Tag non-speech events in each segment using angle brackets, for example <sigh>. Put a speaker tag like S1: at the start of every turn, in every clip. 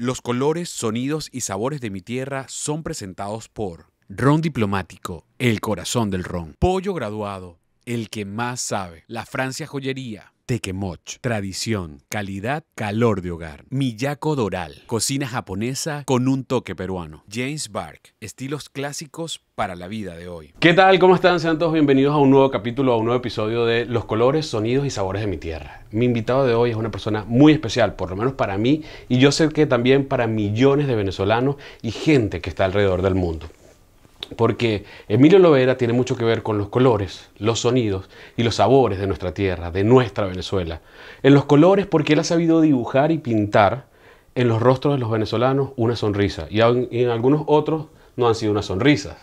S1: Los colores, sonidos y sabores de mi tierra son presentados por Ron Diplomático, el corazón del ron. Pollo graduado, el que más sabe. La Francia Joyería tequemoch, tradición, calidad, calor de hogar, Miyako doral, cocina japonesa con un toque peruano, James Bark, estilos clásicos para la vida de hoy. ¿Qué tal? ¿Cómo están? Sean todos bienvenidos a un nuevo capítulo, a un nuevo episodio de Los colores, sonidos y sabores de mi tierra. Mi invitado de hoy es una persona muy especial, por lo menos para mí, y yo sé que también para millones de venezolanos y gente que está alrededor del mundo porque Emilio Lovera tiene mucho que ver con los colores, los sonidos y los sabores de nuestra tierra, de nuestra Venezuela. En los colores porque él ha sabido dibujar y pintar en los rostros de los venezolanos una sonrisa y en algunos otros no han sido unas sonrisas.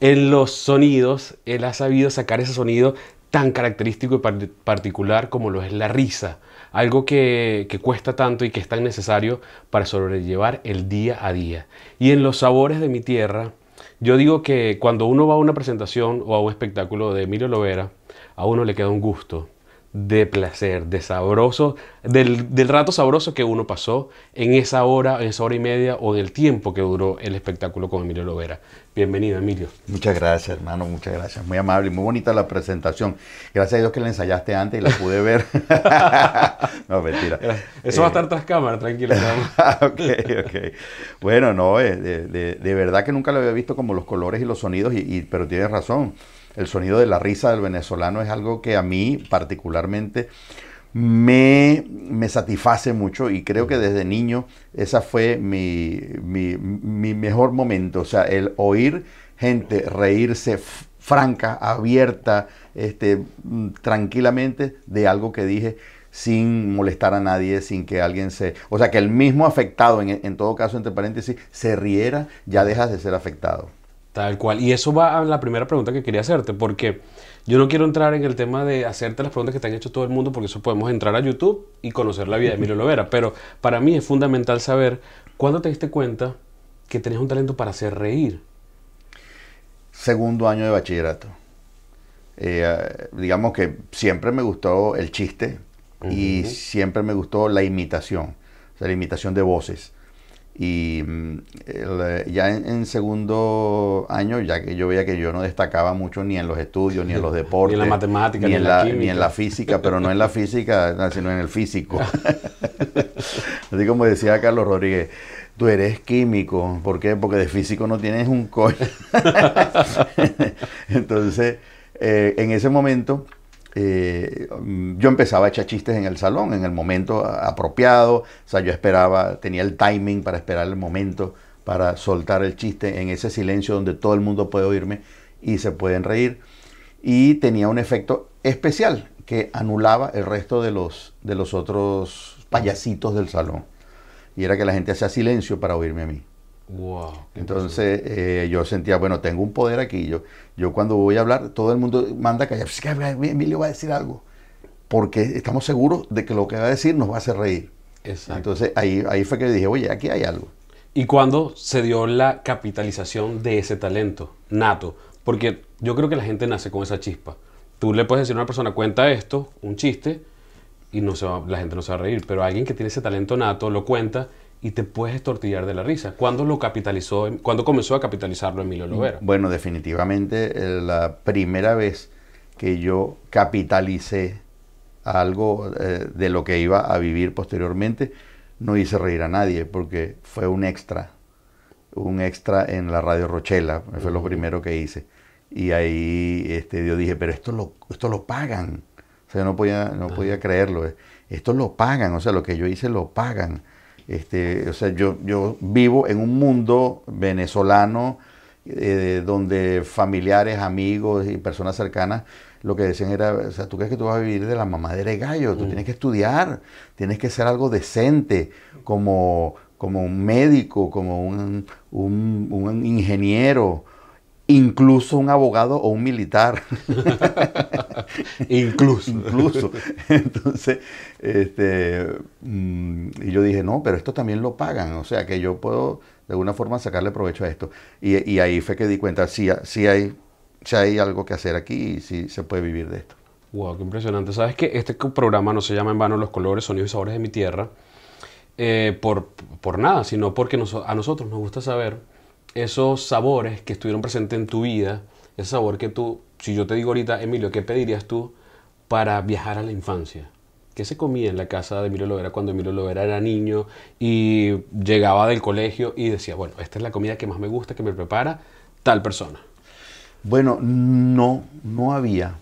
S1: En los sonidos él ha sabido sacar ese sonido tan característico y particular como lo es la risa, algo que, que, cuesta tanto y que es tan necesario para sobrellevar el día a día. Y en los sabores de mi tierra, yo digo que cuando uno va a una presentación o a un espectáculo de Emilio Lovera, a uno le queda un gusto de placer, de sabroso, del, rato sabroso que uno pasó en esa hora, en esa hora y media o del tiempo que duró el espectáculo con Emilio Lovera. Bienvenido, Emilio.
S2: Muchas gracias, hermano, muchas gracias. Muy amable y muy bonita la presentación. Gracias a Dios que la ensayaste antes y la pude ver. <laughs> no, mentira. <laughs> Eso va a eh, estar
S1: tras cámara, tranquilo.
S2: <laughs> ok, Bueno, no, eh, de, de, verdad que nunca lo había visto como los colores y los sonidos, y pero tienes razón. El sonido de la risa del venezolano es algo que a mí particularmente me, satisface mucho y creo que desde niño ese fue mi, mi, mejor momento. O sea, el oír gente reírse franca, abierta, este, mm, tranquilamente de algo que dije sin molestar a nadie, sin que alguien se... O sea, que el mismo afectado,
S1: en, en todo caso, entre paréntesis, se
S2: riera, ya dejas de ser afectado.
S1: Tal cual. Y eso va a la primera pregunta que quería hacerte, porque yo no quiero entrar en el tema de hacerte las preguntas que te han hecho todo el mundo, porque eso podemos entrar a YouTube y conocer la vida de Emilio Lovera. Pero para mí es fundamental saber cuándo te diste cuenta que tenías un talento para hacer reír.
S2: Segundo año de bachillerato. Eh, ah, digamos que siempre me gustó el chiste y siempre me gustó la imitación, la imitación de voces. Y mm, eh, ya en, segundo año, ya que yo veía que yo no destacaba mucho ni en los estudios, ni en los deportes, <laughs> ni en la matemática, ni, en, la, ni en la física, pero no en la física, sino en el físico. <laughs> <laughs> Así como decía Carlos Rodríguez, tú eres químico, ¿por qué? Porque de físico no tienes un coche. Entonces, eh, en ese momento eh, yo empezaba a echar chistes en el salón, en el momento apropiado, o sea, yo esperaba, tenía el timing para esperar el momento para soltar el chiste en ese silencio donde todo el mundo puede oírme y se pueden reír. Y tenía un efecto especial que anulaba el resto de los, de los otros payasitos del salón. Y era que la gente hacía silencio para oírme a mí. Entonces eh, yo sentía, bueno, tengo un poder aquí. Yo, yo cuando voy a hablar, todo el mundo manda callar. Pues, Emilio va a decir algo. Porque estamos seguros de que lo que va a decir nos va a hacer reír. Exacto. Entonces ahí, ahí fue que dije, oye, aquí
S1: hay algo. ¿Y cuando se dio la capitalización de ese talento nato? Porque yo creo que la gente nace con esa chispa. Tú le puedes decir a una persona, cuenta esto, un chiste, y no se la gente no se va a reír. Pero alguien que tiene ese talento nato lo cuenta y te puedes estortillar de la risa. ¿Cuándo lo capitalizó, cuándo comenzó a capitalizarlo Emilio Lovera? Bueno,
S2: definitivamente eh, la primera vez que yo capitalicé algo eh, de lo que iba a vivir posteriormente, no hice reír a nadie porque fue un extra, un extra en la radio Rochela, fue lo primero que hice. Y ahí este, yo dije, pero esto lo, esto lo pagan. O sea, no podía, no ah. podía creerlo. Eh. Esto lo pagan, o sea, lo que yo hice lo pagan. Este, o sea, yo, vivo en un mundo venezolano eh, donde familiares, amigos y personas cercanas lo que decían era, o sea, tú crees que tú vas a vivir de la mamadera de gallo, tú mm. tienes que estudiar, tienes que ser algo decente, como, como un médico, como un, un ingeniero, incluso un abogado o un militar. <laughs> incluso. incluso. Entonces, este, mm, y yo dije, no, pero esto también lo pagan, o sea que yo puedo de alguna forma sacarle provecho a esto. Y, ahí fue que di cuenta, si sí, hay, hay algo que hacer aquí y si se puede vivir de esto.
S1: Wow, qué impresionante. Sabes que este programa no se llama en vano Los colores, sonidos y sabores de mi tierra eh, por, por, nada, sino porque a nosotros nos gusta saber esos sabores que estuvieron presentes en tu vida, ese sabor que tú, si yo te digo ahorita, Emilio, ¿qué pedirías tú para viajar a la infancia? ¿Qué se comía en la casa de Emilio Lovera cuando Emilio Lovera era niño y llegaba del colegio y decía, bueno, esta es la comida que más me gusta, que me prepara tal persona?
S2: Bueno, no, no había.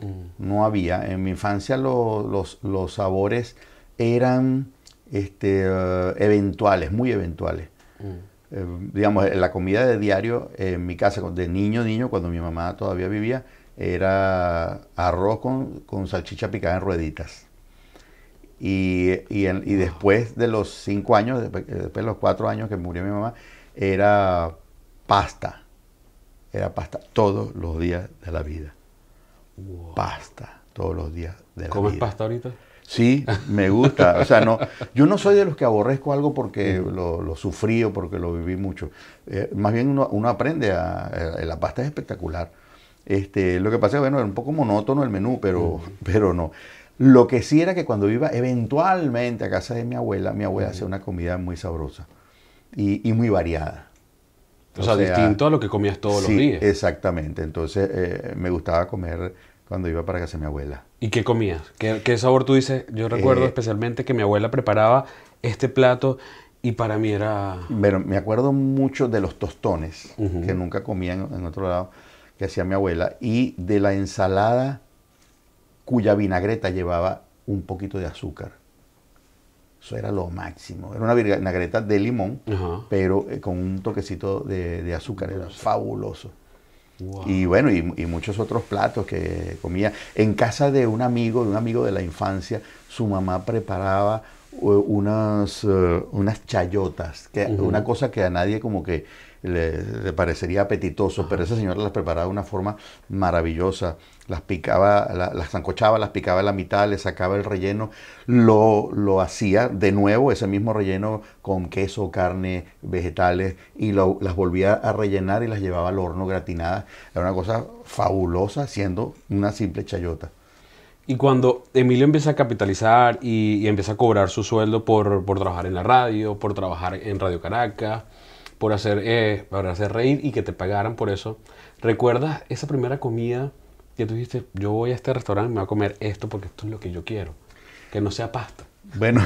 S2: Mm. No había. En mi infancia los, sabores eran este, eh, eventuales, muy eventuales. Mm. Eh, digamos, la comida de diario en mi casa, de niño, niño, cuando mi mamá todavía vivía, era arroz con, con salchicha picada en rueditas. Y, y, después de los cinco años, eh, después de los cuatro años que murió mi mamá, era pasta. Era pasta todos los días de la vida. Pasta todos los días de la vida ¿Cómo es pasta ahorita? Sí, me gusta. O sea, no, yo no soy de los que aborrezco algo porque lo, sufrí o porque lo viví mucho. Eh, más bien uno, aprende a, eh, La pasta es espectacular. Este, lo que pasa es que, bueno, era un poco monótono el menú, pero, pero no. Lo que sí era que cuando iba eventualmente a casa de mi abuela, mi abuela hacía una comida muy sabrosa y, muy
S1: variada. O, sea, distinto a lo que comías todos los días.
S2: Exactamente. Entonces eh, me gustaba comer cuando iba para casa de mi abuela.
S1: ¿Y qué comías? ¿Qué, sabor tú dices? Yo recuerdo eh, especialmente que mi abuela preparaba este plato y para mí era...
S2: Pero me acuerdo mucho de los tostones, que nunca comía en, otro lado, que hacía mi abuela, y de la ensalada cuya vinagreta llevaba un poquito de azúcar. Eso era lo máximo. Era una vinagreta de limón, pero eh, con un toquecito de azúcar. Era fabuloso. Y bueno, y, muchos otros platos que comía. En casa de un amigo, de un amigo de la infancia, su mamá preparaba eh, unas, eh, unas chayotas, que, una cosa que a nadie como que le, parecería apetitoso, pero esa señora las preparaba de una forma maravillosa las picaba, las zancochaba, las picaba a la mitad, le sacaba el relleno, lo, hacía de nuevo, ese mismo relleno con queso, carne, vegetales, y las volvía a rellenar y las llevaba al horno gratinada
S1: Era una cosa fabulosa siendo una simple chayota. Y cuando Emilio empieza a capitalizar y, empieza a cobrar su sueldo por, por, trabajar en la radio, por trabajar en Radio Caracas, por hacer, eh, por hacer reír y que te pagaran por eso, ¿recuerdas esa primera comida tú dijiste, yo voy a este restaurante, me voy a comer esto porque esto es lo que yo quiero, que no sea pasta?
S2: Bueno,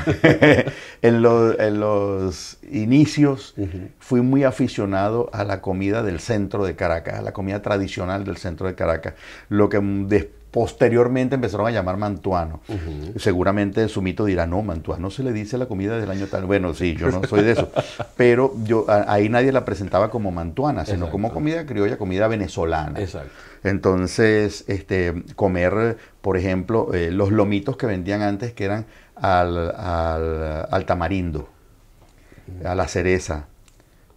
S2: <laughs> en, los, en, los inicios fui muy aficionado a la comida del centro de Caracas, a la comida tradicional del centro de Caracas. Lo que después Posteriormente empezaron a llamar mantuano. Seguramente su mito dirá, no, mantuano se le dice la comida del año tal. Bueno, sí, yo no soy de eso. <laughs> Pero yo ahí nadie la presentaba como mantuana, sino como comida criolla, comida venezolana. Exacto. Entonces, este, comer, por ejemplo, eh, los lomitos que vendían antes que eran al, tamarindo, a la cereza.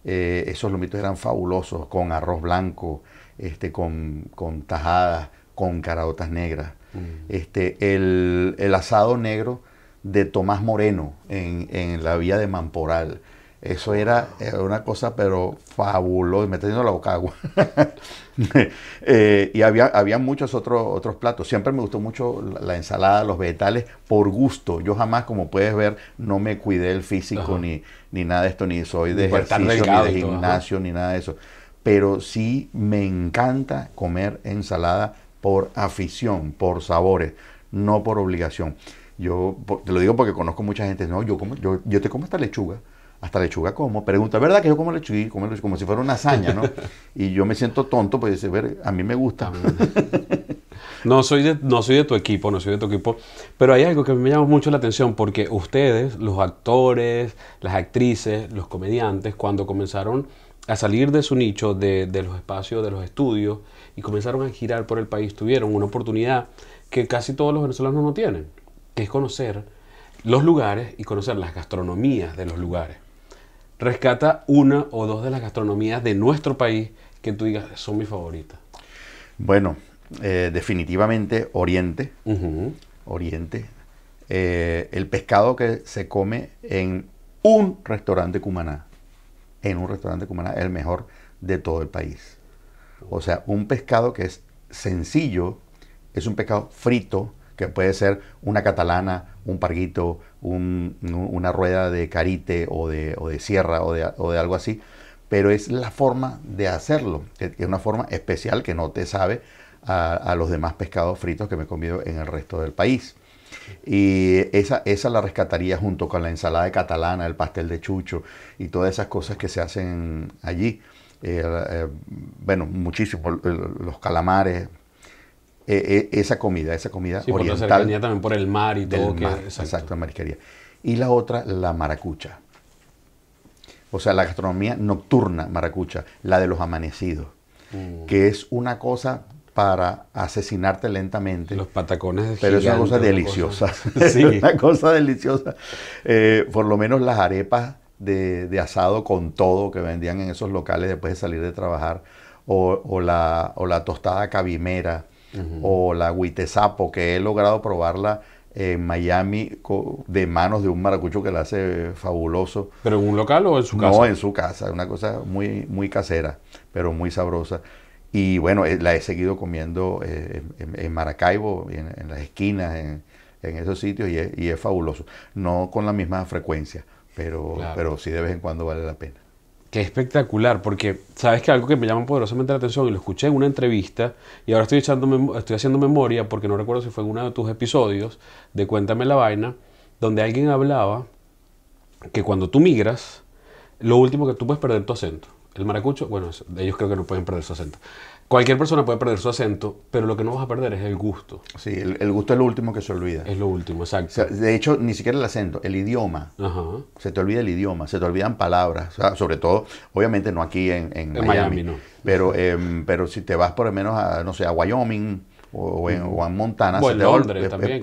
S2: Eh, esos lomitos eran fabulosos, con arroz blanco, este, con, con tajadas con caraotas negras. Mm. Este, el, el, asado negro de Tomás Moreno en, en, la vía de Mamporal. Eso era, una cosa, pero ...fabuloso... Me está haciendo la boca agua. <laughs> Eh, y había, había muchos otros, otros platos. Siempre me gustó mucho la, ensalada, los vegetales, por gusto. Yo jamás, como puedes ver, no me cuidé el físico ni, ni nada de esto, ni soy de ejercicio, de gimnasio, ni nada de eso. Pero sí me encanta comer ensalada por afición, por sabores, no por obligación. Yo te lo digo porque conozco mucha gente, no, yo, como, yo, te como esta lechuga, hasta lechuga como. Pregunta, ¿verdad que yo como lechuga? Como, como si fuera una hazaña, ¿no? <laughs> Y yo me siento tonto, pues dice,
S1: a mí me gusta. No soy, de, no soy de tu equipo, no soy de tu equipo, pero hay algo que me llama mucho la atención porque ustedes, los actores, las actrices, los comediantes, cuando comenzaron a salir de su nicho, de los espacios, de los estudios, y comenzaron a girar por el país, tuvieron una oportunidad que casi todos los venezolanos no tienen, que es conocer los lugares y conocer las gastronomías de los lugares. Rescata una o dos de las gastronomías de nuestro país que tú digas son mis favoritas.
S2: Bueno, eh, definitivamente Oriente. Oriente. Eh, el pescado que se come en un restaurante cumaná. En un restaurante cumaná el mejor de todo el país. O sea, un pescado que es sencillo, es un pescado frito, que puede ser una catalana, un parguito, una rueda de carite o de, sierra o de, algo así, pero es la forma de hacerlo, es una forma especial que no te sabe a, los demás pescados fritos que me he comido en el resto del país. Y esa, esa la rescataría junto con la ensalada catalana, el pastel de chucho y todas esas cosas que se hacen allí. Eh, eh, bueno, muchísimo, los calamares, eh, esa comida, esa comida oriental.
S1: también por el mar y todo. exacto.
S2: la marisquería. Y la otra, la maracucha. O sea, la gastronomía nocturna maracucha, la de los amanecidos, mm. que es una cosa para asesinarte lentamente. Los
S1: patacones. Pero es una cosa deliciosa.
S2: <laughs> <laughs> Una cosa... cosa deliciosa. por lo menos las arepas de, asado con todo que vendían en esos locales después de salir de trabajar, o, la, tostada cabimera, o la guitezapo que he logrado probarla en Miami de manos de un maracucho que la hace fabuloso.
S1: ¿Pero en un local o en su casa? No, en
S2: su casa, una cosa muy, muy casera, pero muy sabrosa. Y bueno, eh, la he seguido comiendo eh, en, Maracaibo, en, las esquinas, en, esos sitios, y y es fabuloso. No con la misma frecuencia, pero, sí de vez en cuando
S1: vale la pena. Qué espectacular, porque sabes que algo que me llama poderosamente la atención y lo escuché en una entrevista y ahora estoy, echando estoy haciendo memoria porque no recuerdo si fue en uno de tus episodios de Cuéntame la vaina, donde alguien hablaba que cuando tú migras, lo último que tú puedes perder tu acento. El maracucho, bueno, ellos creo que no pueden perder su acento. Cualquier persona puede perder su acento, pero lo que no vas a perder es el gusto. Sí, el, gusto es lo último que se olvida. Es lo
S2: último, exacto. de hecho, ni siquiera el acento, el idioma. Ajá. Se te olvida el idioma, se te olvidan palabras. sobre todo, obviamente no aquí en, Miami, no. Pero, em, pero si te vas por lo menos a, no sé, a Wyoming o, en, a Montana. O en Londres eh, también. Eh,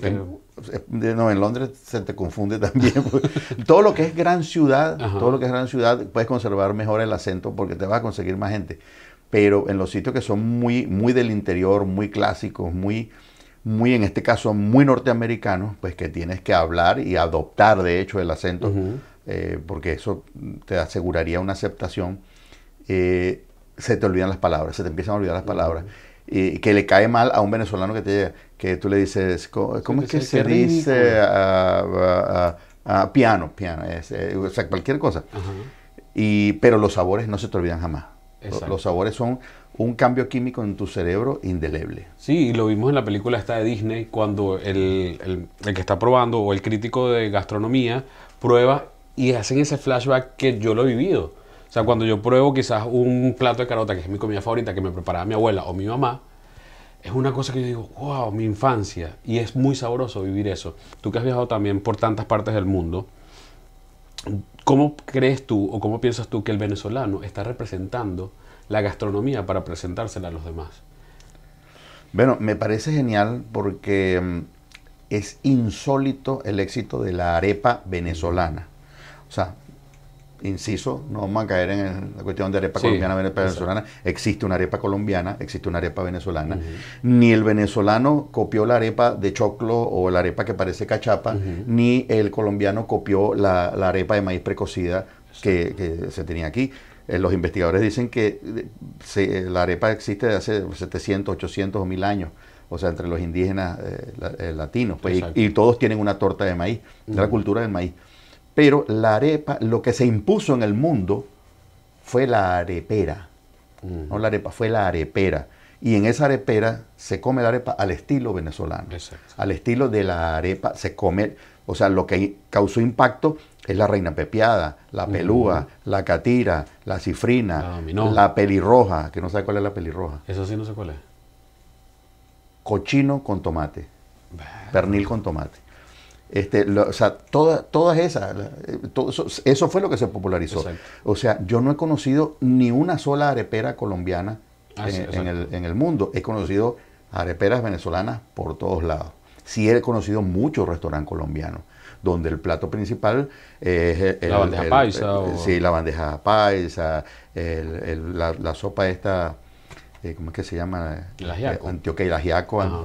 S2: eh, no, en Londres se te confunde <laughs> también. Pues. todo lo que es gran ciudad, todo lo que es gran ciudad, puedes conservar mejor el acento porque te vas a conseguir más gente pero en los sitios que son muy, muy del interior, muy clásicos, muy, muy, en este caso, muy norteamericanos, pues que tienes que hablar y adoptar, de hecho, el acento, eh, porque eso te aseguraría una aceptación, eh, se te olvidan las palabras, se te empiezan a olvidar las palabras. Y que le cae mal a un venezolano que te que tú le dices, ¿cómo, es que se dice piano? Piano, eh, o sea, cualquier cosa. y, pero los sabores no se te olvidan jamás. Los sabores son un cambio químico en tu cerebro indeleble.
S1: Sí, y lo vimos en la película esta de Disney, cuando el, el, que está probando o el crítico de gastronomía prueba y hacen ese flashback que yo lo he vivido. O sea, cuando yo pruebo quizás un plato de carota, que es mi comida favorita, que me preparaba mi abuela o mi mamá, es una cosa que yo digo, wow, mi infancia. Y es muy sabroso vivir eso. Tú que has viajado también por tantas partes del mundo, ¿Cómo crees tú o cómo piensas tú que el venezolano está representando la gastronomía para presentársela a los demás?
S2: Bueno, me parece genial porque mm, es insólito el éxito de la arepa venezolana. O sea, inciso, no vamos a caer en la cuestión de arepa colombiana, colombiana, venezolana. Existe una arepa colombiana, existe una arepa venezolana. Ni el venezolano copió la arepa de choclo o la arepa que parece cachapa, ni el colombiano copió la, arepa de maíz precocida que, se tenía aquí. Eh, los investigadores dicen que eh, eh, la arepa existe de hace 700, 800 o 1000 años o sea, entre los indígenas latinos, pues, y, todos tienen una torta de maíz, de la cultura del maíz. Pero la arepa, lo que se impuso en el mundo fue la arepera. No la arepa, fue la arepera. Y en esa arepera se come la arepa al estilo venezolano. Al estilo de la arepa se come, o sea, lo que causó impacto es la reina pepiada, la pelúa, la catira, la cifrina, la, pelirroja, que no sabe cuál es la pelirroja.
S1: Eso sí no sé cuál es.
S2: Cochino con tomate. Pernil con tomate. Este, o sea, todas esas, eh, eso, fue lo que se popularizó. O sea, yo no he conocido ni una sola arepera colombiana ah, en, el, mundo. He conocido areperas venezolanas por todos lados. Sí he conocido muchos restaurantes colombianos donde el plato principal es el, la bandeja paisa. Sí, la bandeja paisa, la sopa esta eh, ¿cómo es que se llama? Eh, Antioquia,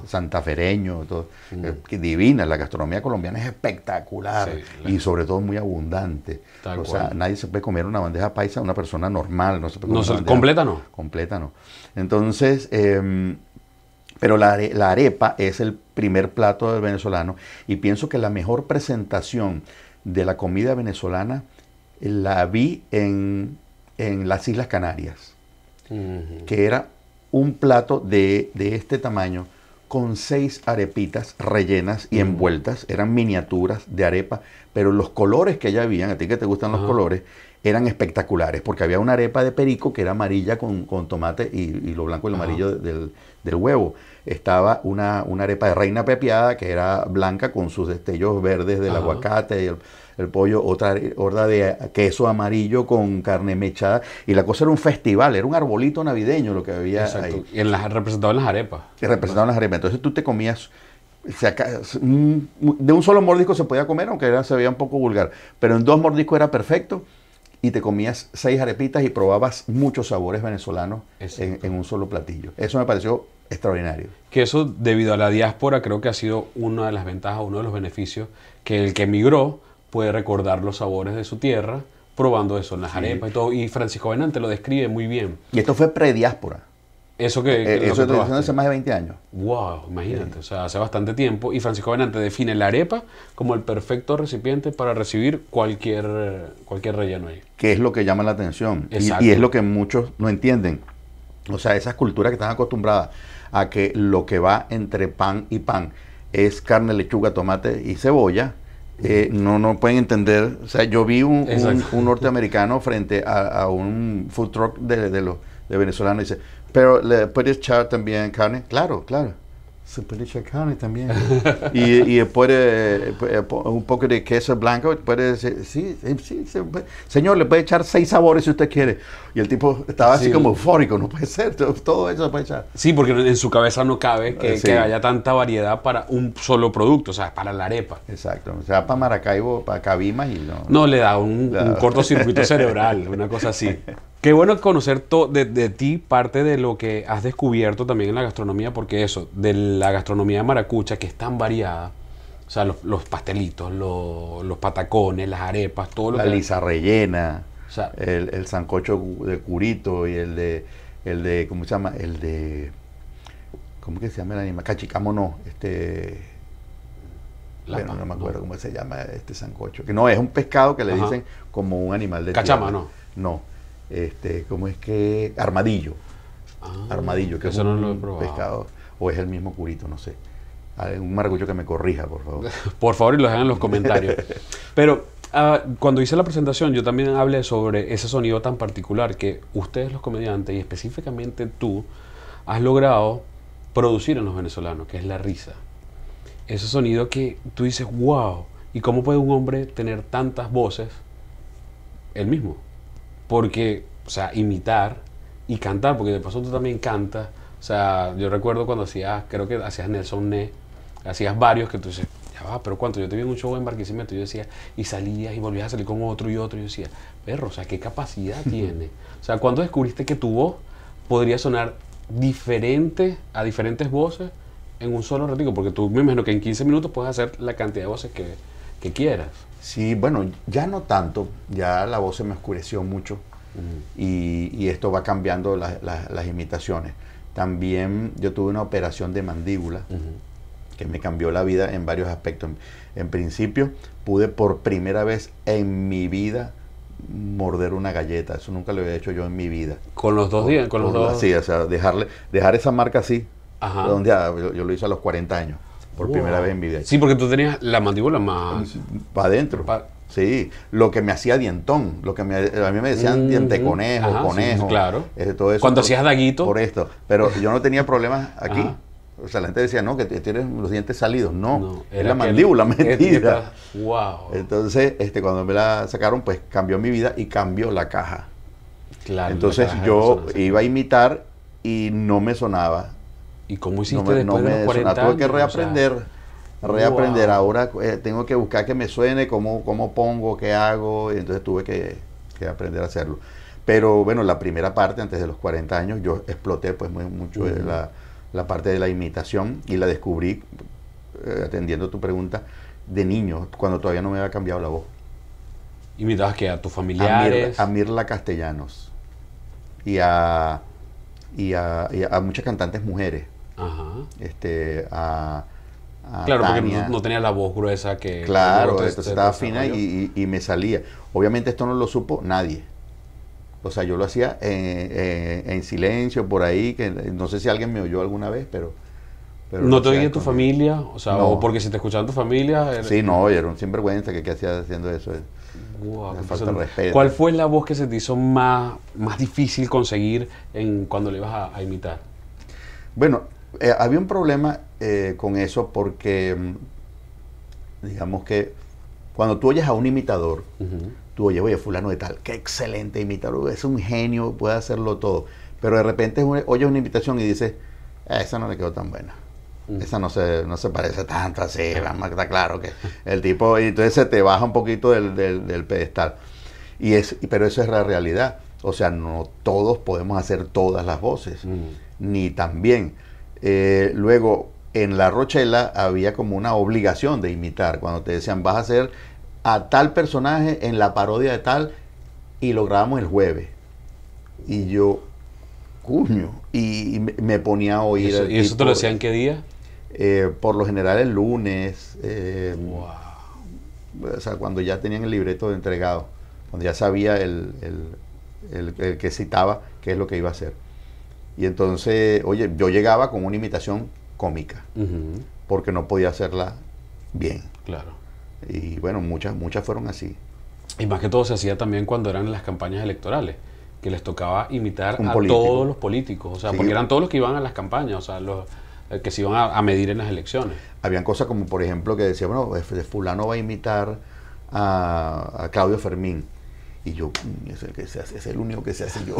S2: santafereño, todo. Mm. divina, la gastronomía colombiana es espectacular y sobre todo muy abundante. o sea, nadie se puede comer una bandeja paisa, una persona normal, no se Completa no. Completa no. Entonces, em, pero la, arepa es el primer plato del venezolano y pienso que la mejor presentación de la comida venezolana eh, la vi en, las Islas Canarias,
S3: que
S2: era un plato de, este tamaño con seis arepitas rellenas y mm. envueltas, eran miniaturas de arepa, pero los colores que ya habían, a ti que te gustan los colores, eran espectaculares, porque había una arepa de perico que era amarilla con, tomate y, y, lo blanco y lo amarillo del, del, huevo estaba una, arepa de reina pepiada que era blanca con sus destellos verdes del aguacate y el, pollo, otra horda de queso amarillo con carne mechada. Y la cosa era un festival, era un arbolito navideño lo que había ahí. Y en las,
S1: representaban las arepas.
S2: Y representaban las arepas. Entonces tú te comías de un solo mordisco se podía comer, aunque se veía un poco vulgar, pero en dos mordiscos era perfecto y te comías seis arepitas y probabas muchos sabores venezolanos en, un solo platillo. Eso me
S1: pareció extraordinario. Que eso, debido a la diáspora, creo que ha sido una de las ventajas, uno de los beneficios, que el que emigró puede recordar los sabores de su tierra probando eso, en las arepas y todo. Y Francisco Benante lo describe muy bien. Y esto fue
S2: prediáspora.
S1: Eso que, que eh, eso que hace más de 20 años. Wow, imagínate, o sea, hace bastante tiempo. Y Francisco Benante define la arepa como el perfecto recipiente para recibir cualquier, cualquier relleno ahí.
S2: Que es lo que llama la atención y, es lo que muchos no entienden. O sea, esas culturas que están acostumbradas a que lo que va entre pan y pan es carne, lechuga, tomate y cebolla, eh, no, no pueden entender. O sea, yo vi un, norteamericano frente a, un food truck de, de los de venezolanos y dice, pero le puedes echar también carne, claro, claro.
S3: Se puede echar carne también.
S2: <laughs> y, y, puede eh, un poco de queso blanco, puede sí, sí, señor, le puede echar seis sabores si usted quiere. Y el tipo estaba así como eufórico, no puede ser, todo eso puede echar.
S1: Sí, porque en su cabeza no cabe que, eh, haya tanta variedad para un solo producto, o sea, para la arepa. Exacto, o
S2: sea, para Maracaibo, para Cabimas y no.
S1: No, le da un, da... un cortocircuito <laughs> cerebral, una cosa así. <laughs> Qué bueno conocer de, de, ti parte de lo que has descubierto también en la gastronomía, porque eso, de la gastronomía maracucha, que es tan variada, o sea, los, pastelitos, los, patacones, las arepas, todo lo que... La lisa rellena,
S2: el, el, sancocho de curito y el de, el de, ¿cómo se llama? El de, ¿cómo que se llama el animal? Cachicamo no, este... bueno, no me acuerdo cómo se llama este sancocho, que no, es un pescado que le dicen como un animal de... Cachama, no. No este, ¿cómo es que? Armadillo. Ah, armadillo, que es no lo
S1: pescado. O es el mismo curito, no sé. Un margullo que me corrija, por favor. <laughs> por favor, y lo hagan en los comentarios. <laughs> Pero ah, cuando hice la presentación yo también hablé sobre ese sonido tan particular que ustedes los comediantes y específicamente tú has logrado producir en los venezolanos, que es la risa. Ese sonido que tú dices, wow, ¿y cómo puede un hombre tener tantas voces? el mismo porque, o sea, imitar y cantar, porque de paso tú también cantas. O sea, yo recuerdo cuando hacías, creo que hacías Nelson Ne, hacías varios que tú dices, ya va, pero cuánto, yo te vi en un show en Barquisimeto, yo decía, y salías y volvías a salir con otro y otro, y yo decía, perro, o sea, ¿qué capacidad <laughs> tiene? O sea, ¿cuándo descubriste que tu voz podría sonar diferente a diferentes voces en un solo ratito? Porque tú me imagino que en 15 minutos puedes hacer la cantidad de voces que quieras. Sí, bueno, ya no tanto, ya la voz se me oscureció
S2: mucho y, esto va cambiando las imitaciones. También yo tuve una operación de mandíbula que me cambió la vida en varios aspectos. En, principio, pude por primera vez en mi vida morder una galleta. Eso nunca lo había hecho yo en mi vida. Con los dos días, con, los dos. Sí, o sea, dejarle, dejar esa marca así. Donde, ah, yo, yo lo hice a los 40 años por primera vez en mi vida. Sí, porque tú tenías la mandíbula más... Para adentro. sí, lo que me hacía dientón, lo que a mí me decían mm, diente conejo, conejo. claro. Eh, cuando hacías daguito. Por esto. Pero yo no tenía problemas <laughs> aquí. O sea, la gente decía, no, que tienes los dientes salidos. No, es la mandíbula metida. wow. Entonces, este, cuando me la sacaron, pues cambió mi vida y cambió la caja. Claro. Entonces, yo iba a imitar y no me sonaba
S1: ¿Y cómo hiciste no me, después Tuve que reaprender,
S2: reaprender. Ahora eh, tengo que buscar que me suene, cómo, cómo pongo, qué hago, y entonces tuve que, aprender a hacerlo. Pero bueno, la primera parte, antes de los 40 años, yo exploté pues muy, mucho eh, la, parte de la imitación y la descubrí, eh, atendiendo tu pregunta, de niño, cuando todavía no me había cambiado la voz.
S1: ¿Imitabas que a tu familiares? A, Mirla
S2: Castellanos y y a muchas cantantes mujeres Ajá. Este, a, claro, porque no,
S1: tenía la voz gruesa que... Claro, entonces este estaba fina
S2: y, me salía. Obviamente esto no lo supo nadie. O sea, yo lo hacía eh, eh, en, silencio, por ahí, que no sé si alguien me oyó alguna vez, pero... ¿No te oía tu familia?
S1: O sea, o porque si te escuchaban tu familia... Sí, no,
S2: era un sinvergüenza que, que hacía haciendo eso. Eh. respeto. ¿Cuál
S1: fue la voz que se te hizo más, más difícil conseguir en cuando le ibas a imitar?
S2: Bueno, eh, había un problema eh, con eso porque, mm, digamos que cuando tú oyes a un imitador, tú oyes, oye, fulano de tal, qué excelente imitador, es un genio, puede hacerlo todo. Pero de repente oyes una invitación y dices, ah, esa no le quedó tan buena. Esa no se, no se parece tanto así, está claro que el tipo, y entonces se te baja un poquito del, pedestal. Y es, pero eso es la realidad. O sea, no todos podemos hacer todas las voces, ni también. Eh, luego, en la Rochela había como una obligación de imitar, cuando te decían, vas a hacer a tal personaje en la parodia de tal, y lo grabamos el jueves. Y yo, cuño, y, me ponía a oír. ¿Y eso, te lo decían qué día? Eh, por lo general el lunes. Eh, o sea, cuando ya tenían el libreto entregado, cuando ya sabía el, el, el que citaba qué es lo que iba a hacer. Y entonces, oye, yo llegaba con una imitación cómica, porque no podía hacerla bien. Claro. Y bueno, muchas, muchas fueron así.
S1: Y más que todo se hacía también cuando eran las campañas electorales, que les tocaba imitar a todos los políticos, o sea, porque eran todos los que iban a las campañas, o sea, los eh, que se iban a, medir en las elecciones. Habían cosas como, por ejemplo, que decía, bueno,
S2: fulano va a imitar a Claudio Fermín y yo, mm, es el, único que se hace yo.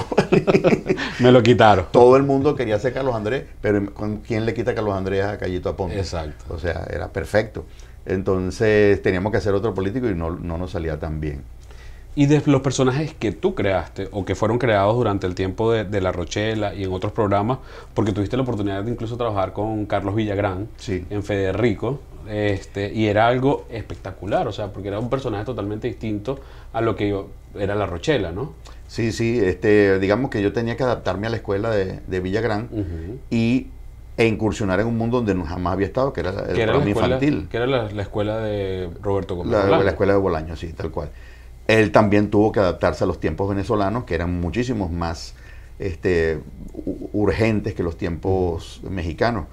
S2: <laughs> Me lo quitaron. Todo el mundo quería ser Carlos Andrés, pero ¿quién le quita Carlos Andrés a Callito Aponte? Exacto. O sea, era perfecto. Entonces
S1: teníamos que hacer otro político y no, nos salía tan bien. Y de los personajes que tú creaste o que fueron creados durante el tiempo de, de La Rochela y en otros programas, porque tuviste la oportunidad de incluso trabajar con Carlos Villagrán en Federico, este, y era algo espectacular, o sea, porque era un personaje totalmente distinto a lo que yo, era la Rochela, ¿no?
S2: Sí, sí, este, digamos que yo tenía que adaptarme a la escuela de, Villagrán y, e incursionar en un mundo donde jamás había estado, que era el infantil.
S1: Que era la, escuela de Roberto Gómez. La,
S2: escuela de Bolaño, sí, tal cual. Él también tuvo que adaptarse a los tiempos venezolanos, que eran muchísimos más este, urgentes que los tiempos mexicanos.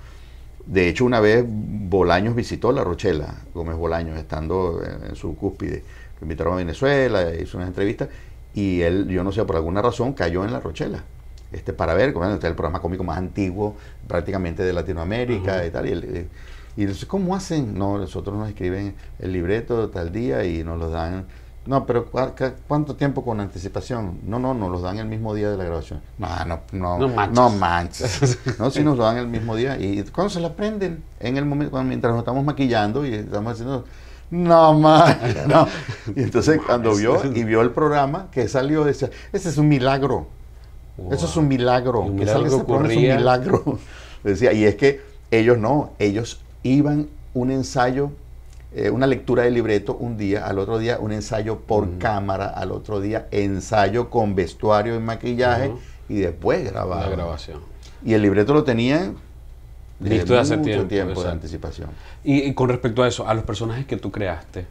S2: De hecho, una vez Bolaños visitó La Rochela, Gómez Bolaños, estando en, su cúspide. Lo invitaron a Venezuela, hizo unas entrevistas y él, yo no sé, por alguna razón cayó en La Rochela. Este, para ver, bueno, este es el programa cómico más antiguo prácticamente de Latinoamérica y tal. Y, él, eh, ¿cómo hacen? No, nosotros nos escriben el libreto tal día y nos lo dan no, pero ¿cuánto tiempo con anticipación? No, no, nos los dan el mismo día de la grabación. No, no, no, no
S3: manches. No, no si nos
S2: lo dan el mismo día. ¿Y cuando se la prenden? En el momento, mientras nos estamos maquillando y estamos haciendo...
S3: No, manches, <laughs> no.
S2: Y entonces cuando vio y vio el programa que salió, decía, ese es un milagro. Eso es un milagro. Un milagro que es un milagro. <laughs> decía, y es que ellos no, ellos iban un ensayo eh, una lectura de libreto un día, al otro día un ensayo por cámara, al otro día ensayo con vestuario y maquillaje y después grabar. La grabación. Y el libreto lo tenía listo de hace tiempo, de
S1: anticipación. Y, con respecto a eso, a los personajes que tú creaste,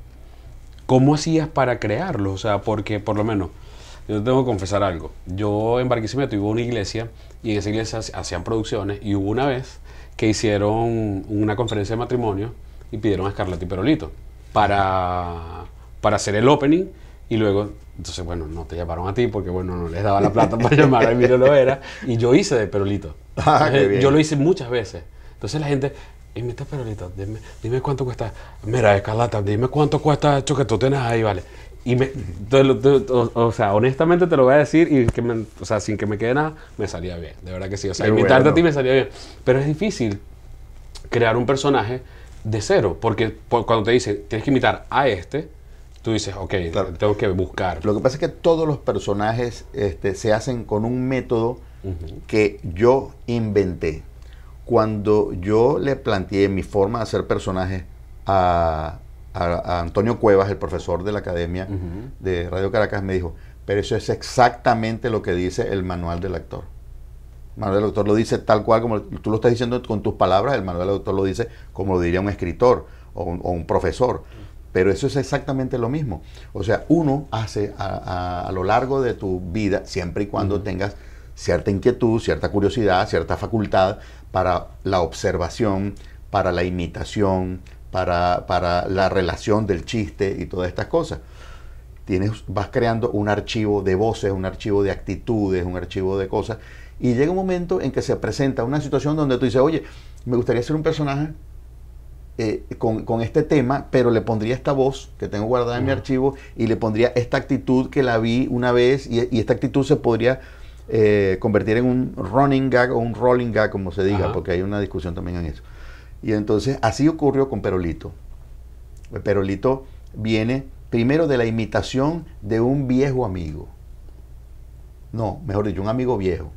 S1: ¿cómo hacías para crearlos? O sea, porque por lo menos yo tengo que confesar algo. Yo en Barquisimeto hubo una iglesia y en esa iglesia hacían producciones y hubo una vez que hicieron una conferencia de matrimonio y pidieron a y Perolito para, para hacer el opening y luego, entonces bueno, no te llamaron a ti porque bueno, no les daba la plata para <laughs> llamar a Emilio Loera y yo hice de Perolito. Ah, yo lo hice muchas veces. Entonces la gente, eh, a Perolito, dime, dime cuánto cuesta, mira Escarlata, dime cuánto cuesta esto que tú tienes ahí, vale. Y me, o, sea, honestamente te lo voy a decir y que me, o sea, sin que me quede nada, me salía bien. De verdad que sí. O sea, a ti me salía bien. Pero es difícil crear un personaje de cero, porque cuando te dice tienes que imitar a este, tú dices, ok, tengo que buscar. Lo que pasa es que todos los personajes
S2: este, se hacen con un método que yo inventé. Cuando yo le planteé mi forma de hacer personajes a, Antonio Cuevas, el profesor de la Academia de Radio Caracas, me dijo, pero eso es exactamente lo que dice el manual del actor. Manuel del doctor lo dice tal cual como tú lo estás diciendo con tus palabras, el Manuel del doctor lo dice como lo diría un escritor o un, profesor. Pero eso es exactamente lo mismo. O sea, uno hace a, lo largo de tu vida, siempre y cuando tengas cierta inquietud, cierta curiosidad, cierta facultad para la observación, para la imitación, para la relación del chiste y todas estas cosas vas creando un archivo de voces, un archivo de actitudes, un archivo de cosas, y llega un momento en que se presenta una situación donde tú dices, oye, me gustaría ser un personaje eh, con, este tema, pero le pondría esta voz que tengo guardada en mi archivo y le pondría esta actitud que la vi una vez y, esta actitud se podría eh, convertir en un running gag o un rolling gag, como se diga, porque hay una discusión también en eso. Y entonces así ocurrió con Perolito. Perolito viene primero de la imitación de un viejo amigo. No, mejor dicho, un amigo viejo.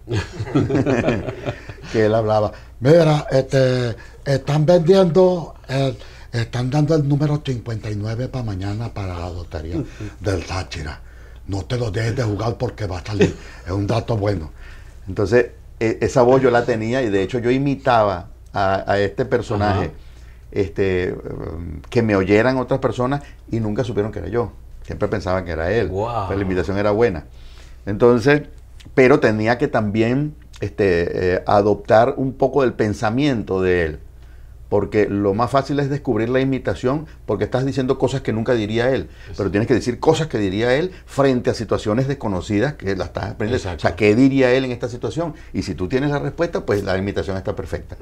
S2: <laughs> que él hablaba,
S3: mira, este, están vendiendo, están dando el número 59 para mañana para la lotería del Táchira. No te lo dejes de jugar porque va a salir. Es un dato bueno. Entonces, e, esa voz yo la tenía y de hecho yo
S2: imitaba a, este personaje este, que me oyeran otras personas y nunca supieron que era yo. Siempre pensaban que era él. Pero pues la invitación era buena. Entonces, pero tenía que también este, eh, adoptar un poco del pensamiento de él. Porque lo más fácil es descubrir la imitación porque estás diciendo cosas que nunca diría él. Pero tienes que decir cosas que diría él frente a situaciones desconocidas que las estás aprendiendo. O sea, ¿qué diría él en esta situación? Y si tú tienes la respuesta, pues la imitación está perfecta.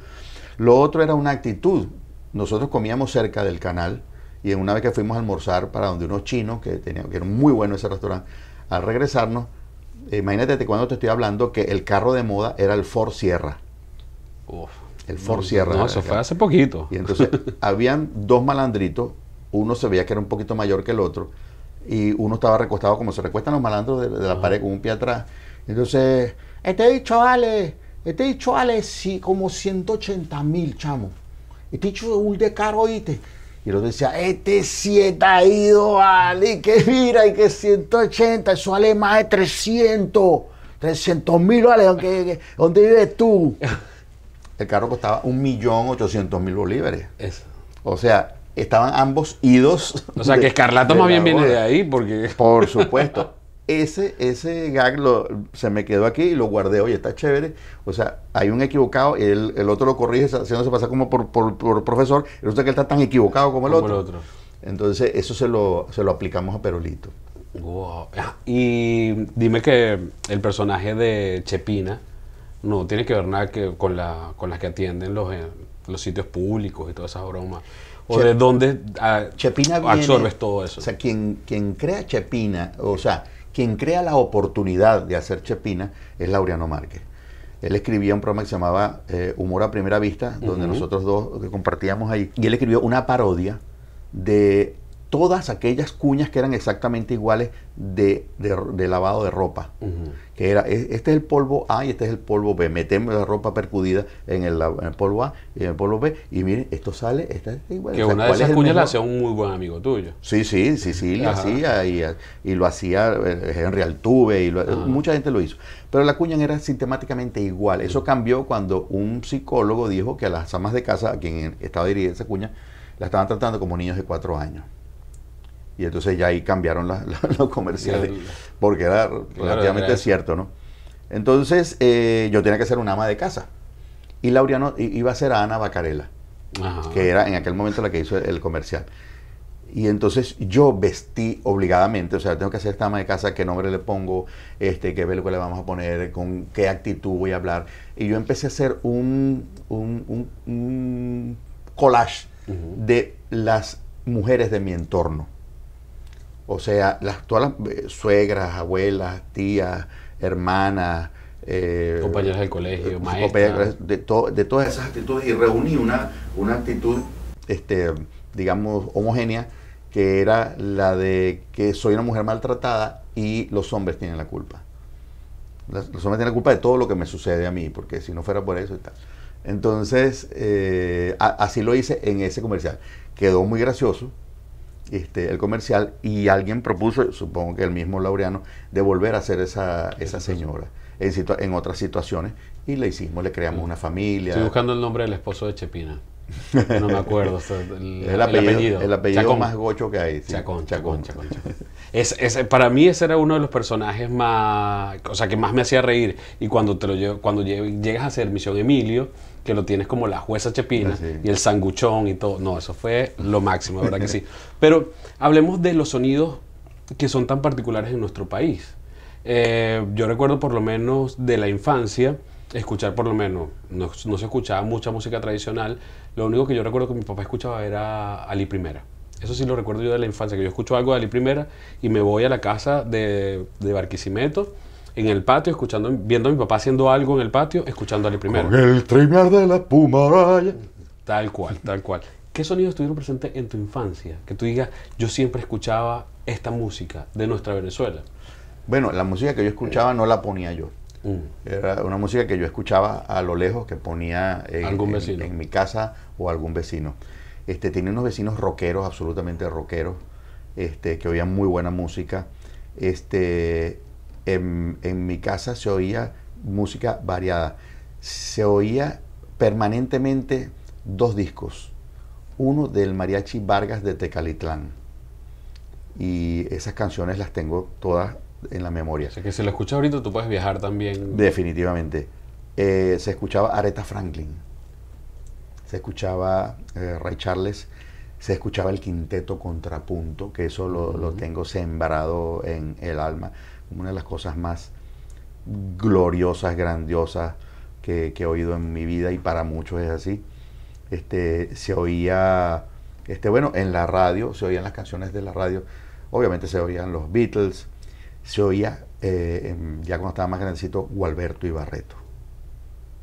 S2: Lo otro era una actitud nosotros comíamos cerca del canal y una vez que fuimos a almorzar para donde unos chinos, que, tenían, que eran muy bueno ese restaurante, al regresarnos, eh, imagínate cuando te estoy hablando que el carro de moda era el Ford Sierra. el Ford mm, Sierra. No, eso fue hace poquito. Y entonces <laughs> habían dos malandritos, uno se veía que era un poquito mayor que el otro, y uno estaba recostado como se recuestan los malandros de, la pared con un pie
S3: atrás. Entonces, este dicho vale, este dicho Ale? sí, como 180 mil chamo este un de carro Caro, oíste. Y lo decía, este siete ha ido, vale, que mira, y que 180, eso vale más de 300, 300 mil vale, ¿dónde, vives tú?
S2: El carro costaba 1.800.000 bolívares. Eso. O sea, estaban ambos idos. O sea, que Escarlato más bien viene de
S1: ahí, porque.
S2: Por supuesto ese, ese gag se me quedó aquí y lo guardé, oye, está chévere. O sea, hay un equivocado, el, el otro lo corrige, se pasa como por, por, por profesor, y resulta que él está tan equivocado como el, otro. otro. Entonces,
S1: eso se lo, se lo aplicamos a Perolito. Y dime que el personaje de Chepina no tiene que ver nada que, con, la, con las que atienden los, eh, los sitios públicos y todas esas bromas. O de dónde ah, absorbes
S2: todo eso. O sea, quien, quien crea Chepina, o sea, quien crea la oportunidad de hacer Chepina es Laureano Márquez. Él escribía un programa que se llamaba eh, Humor a Primera Vista, donde nosotros dos eh, compartíamos ahí. Y él escribió una parodia de todas aquellas cuñas que eran exactamente iguales de, lavado de ropa. Que era, e, este es el polvo A y este es el polvo B. Metemos la ropa percudida en el, polvo A y en el polvo B. Y miren, esto sale,
S1: igual. Que una de esas cuñas la hacía un muy buen amigo tuyo.
S2: Sí, sí, sí, sí, lo hacía. Y, lo hacía eh, Henry Altuve, y mucha gente lo hizo. Pero la cuña era sistemáticamente igual. Eso cambió cuando un psicólogo dijo que a las amas de casa, a quien estaba dirigida esa cuña, la estaban tratando como niños de cuatro años. Y entonces ya ahí cambiaron <laughs> los comerciales, porque era relativamente cierto, ¿no? Entonces eh, yo tenía que ser una ama de casa. Y Lauriano iba a ser Ana Bacarela, que era en aquel momento la que hizo el comercial. Y entonces yo vestí obligadamente, o sea, tengo que hacer esta ama de casa, qué nombre le pongo, este, qué velo le vamos a poner, con qué actitud voy a hablar. Y yo empecé a hacer un, un, un, collage de las mujeres de mi entorno. O sea, las, todas las eh, suegras, abuelas, tías, hermanas. Eh, compañeras del
S1: colegio, eh, maestras.
S2: De, de, todas esas actitudes y reuní una, una actitud, este, digamos, homogénea, que era la de que soy una mujer maltratada y los hombres tienen la culpa. Los, hombres tienen la culpa de todo lo que me sucede a mí, porque si no fuera por eso y tal. Entonces, así lo hice en ese comercial. Quedó muy gracioso, este, el comercial y alguien propuso, supongo que el mismo Laureano, de volver a ser esa, esa señora en, en, otras situaciones y le hicimos, le creamos una familia. Estoy
S1: buscando el nombre del esposo de Chepina. No me acuerdo. <laughs> el, apellido, más gocho que hay. Chacón, Chacón, Chacón. para mí ese era uno de los personajes más, o sea, que más me hacía reír. Y cuando, te lo, cuando llegas a hacer Misión Emilio, que lo tienes como la jueza Chepina ah, y el sanguchón y todo. No, eso fue lo máximo, de verdad que sí. Pero hablemos de los sonidos que son tan particulares en nuestro país. Eh, yo recuerdo por lo menos de la infancia, escuchar por lo menos, no, no, se escuchaba mucha música tradicional, lo único que yo recuerdo que mi papá escuchaba era Ali Primera. Eso sí lo recuerdo yo de la infancia, que yo escucho algo de Ali Primera y me voy a la casa de, de Barquisimeto en el patio, escuchando, viendo a mi papá haciendo algo en el patio, escuchándole primero.
S3: el trimer de la pumaraya.
S1: Tal cual, tal cual. ¿Qué sonidos estuvieron presentes en tu infancia? Que tú digas, yo siempre escuchaba esta música de nuestra Venezuela. Bueno, la música que yo escuchaba
S2: no la ponía yo. Mm. Era una música que yo escuchaba a lo lejos que ponía en, ¿Algún en, mi casa o algún vecino. Este, tenía unos vecinos rockeros, absolutamente rockeros, este, que oían muy buena música. Este, en, mi casa se oía música variada. Se oía permanentemente dos discos. Uno del mariachi Vargas de Tecalitlán. Y esas canciones las tengo todas en la memoria. O que
S1: si lo escuchas ahorita tú puedes viajar también.
S2: Definitivamente. Eh, se escuchaba Aretha Franklin. Se escuchaba eh, Ray Charles. Se escuchaba el quinteto contrapunto, que eso lo tengo sembrado en el alma una de las cosas más gloriosas, grandiosas que, he oído en mi vida y para muchos es así. Este, se oía, este, bueno, en la radio, se oían las canciones de la radio, obviamente se oían los Beatles, se oía, eh, ya cuando estaba más grandecito, Gualberto y Barreto.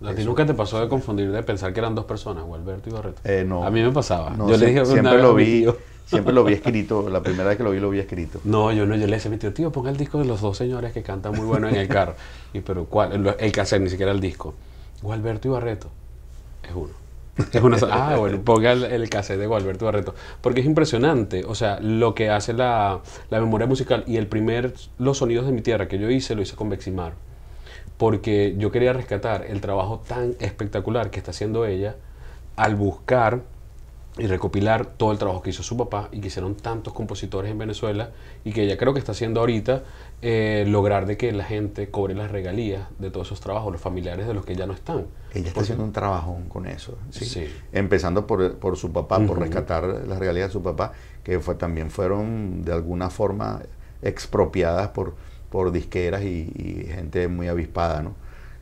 S1: ¿A ti nunca te pasó de confundir, de pensar que eran dos personas, Gualberto y Barreto? Eh, no. A mí me pasaba. yo le dije, siempre lo vi. Siempre lo vi escrito, la primera vez que lo vi lo vi escrito. No, yo no, yo le decía a mi tío, tío, ponga el disco de los dos señores que cantan muy bueno en el carro. Y pero cuál, el, cassette, ni siquiera el disco. Gualberto y Barreto. Es uno. Es una ah, bueno, ponga el, cassette de Gualberto Barreto. Porque es impresionante, o sea, lo que hace la, la, memoria musical y el primer Los Sonidos de mi Tierra que yo hice, lo hice con Beximar. Porque yo quería rescatar el trabajo tan espectacular que está haciendo ella al buscar y recopilar todo el trabajo que hizo su papá y que hicieron tantos compositores en Venezuela y que ella creo que está haciendo ahorita, eh, lograr de que la gente cobre las regalías de todos esos trabajos, los familiares de los que ya no están. Ella está haciendo un trabajón con eso,
S2: ¿sí? empezando por, su papá, por rescatar las regalías de su papá, que fue, también fueron de alguna forma expropiadas por, por disqueras y, gente muy avispada. ¿no?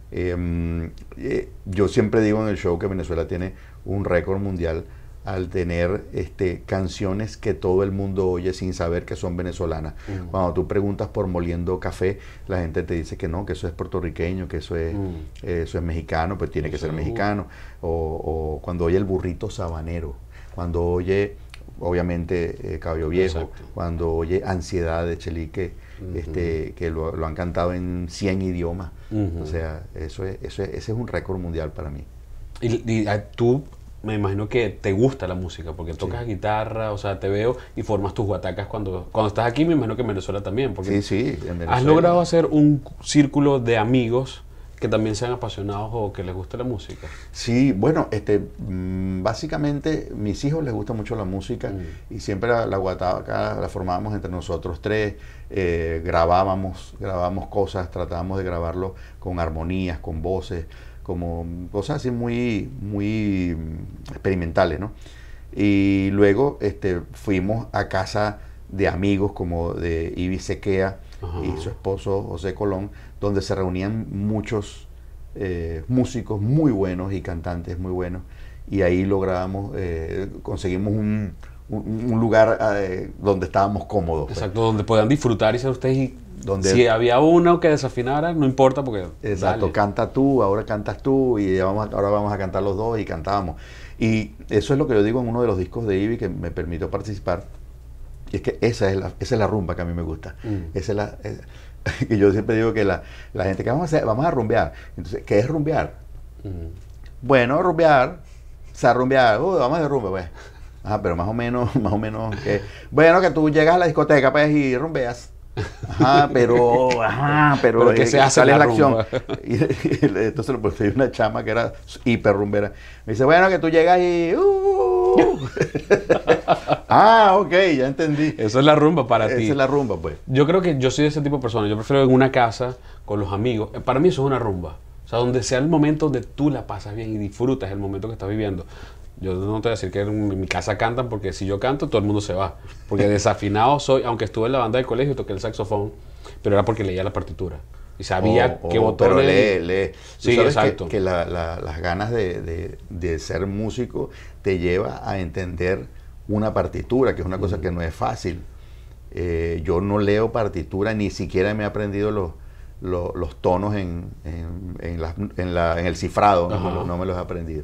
S2: Em, eh, yo siempre digo en el show que Venezuela tiene un récord mundial al tener este, canciones que todo el mundo oye sin saber que son venezolanas. Mm. Cuando tú preguntas por moliendo café, la gente te dice que no, que eso es puertorriqueño, que eso es, mm. eh, eso es mexicano, pues tiene que ser mexicano. O, cuando oye el burrito sabanero, cuando oye, obviamente, eh, Viejo, cuando oye Ansiedad de Chelique, este, que lo, han cantado en
S1: 100 idiomas. O sea, eso es, eso es, ese es un récord mundial para mí. y ah, tú me imagino que te gusta la música, porque tocas guitarra, o sea, te veo y formas tus guatacas cuando, cuando estás aquí, me imagino que en Venezuela también. Porque sí, sí, en Venezuela. Has logrado hacer un círculo de amigos que también sean apasionados o que les guste la música. Sí, bueno,
S2: este, mm, básicamente mis hijos les gusta mucho la música mm. y siempre la, guataca la formábamos entre nosotros tres, eh, grabábamos, grabábamos cosas, tratábamos de grabarlo con armonías, con voces como cosas así muy, muy experimentales, ¿no? Y luego este, fuimos a casa de amigos como de Ibi Sequea y su esposo José Colón, donde se reunían muchos eh, músicos muy buenos y cantantes muy buenos. Y ahí logramos, eh, conseguimos un, lugar eh, donde estábamos cómodos. Pues.
S1: Exacto, donde puedan disfrutar y ser ustedes si había uno que desafinara, no importa porque...
S2: Exacto, canta tú, ahora cantas tú y vamos, ahora vamos a cantar los dos y cantábamos. Y eso es lo que yo digo en uno de los discos de Ivy que me permitió participar. Y es que esa es la, esa es la rumba que a mí me gusta. Mm. Esa es la... <laughs> yo siempre digo que la, gente que vamos a vamos a rumbear. Entonces, ¿qué es rumbear? Mm. Bueno, rumbear, o sea, rumbear, vamos a rumba pues. ah pero más o menos, <laughs> más o menos Bueno, que tú llegas a la discoteca, pues, y rumbeas. Ajá, pero, ajá, pero, que eh, se hace sale la, la acción. <laughs> Y, entonces pues, hay una chama que era hiper rumbera. Me dice,
S1: bueno, que tú llegas y. Uh". <laughs>
S2: ah, ok, ya entendí.
S1: Eso es la rumba para ti. Esa es la rumba, pues. Yo creo que yo soy de ese tipo de persona. Yo prefiero en una casa con los amigos. Eh, para mí eso es una rumba. O sea, donde sea el momento donde tú la pasas bien y disfrutas el momento que estás viviendo. Yo no te voy a decir que en mi casa cantan, porque si yo canto, todo el mundo se va. Porque desafinado soy, aunque estuve en la banda del colegio, toqué el saxofón, pero era porque leía la partitura. Y sabía oh, oh, botón qué Pero lee, lee. Sí, exacto.
S2: Que, las ganas de, ser músico te lleva a entender una partitura, que es una cosa mm. que no es fácil. Eh, yo no leo partitura, ni siquiera me he aprendido los, los, tonos en, en, la, en, la, en, el cifrado, no, me los he aprendido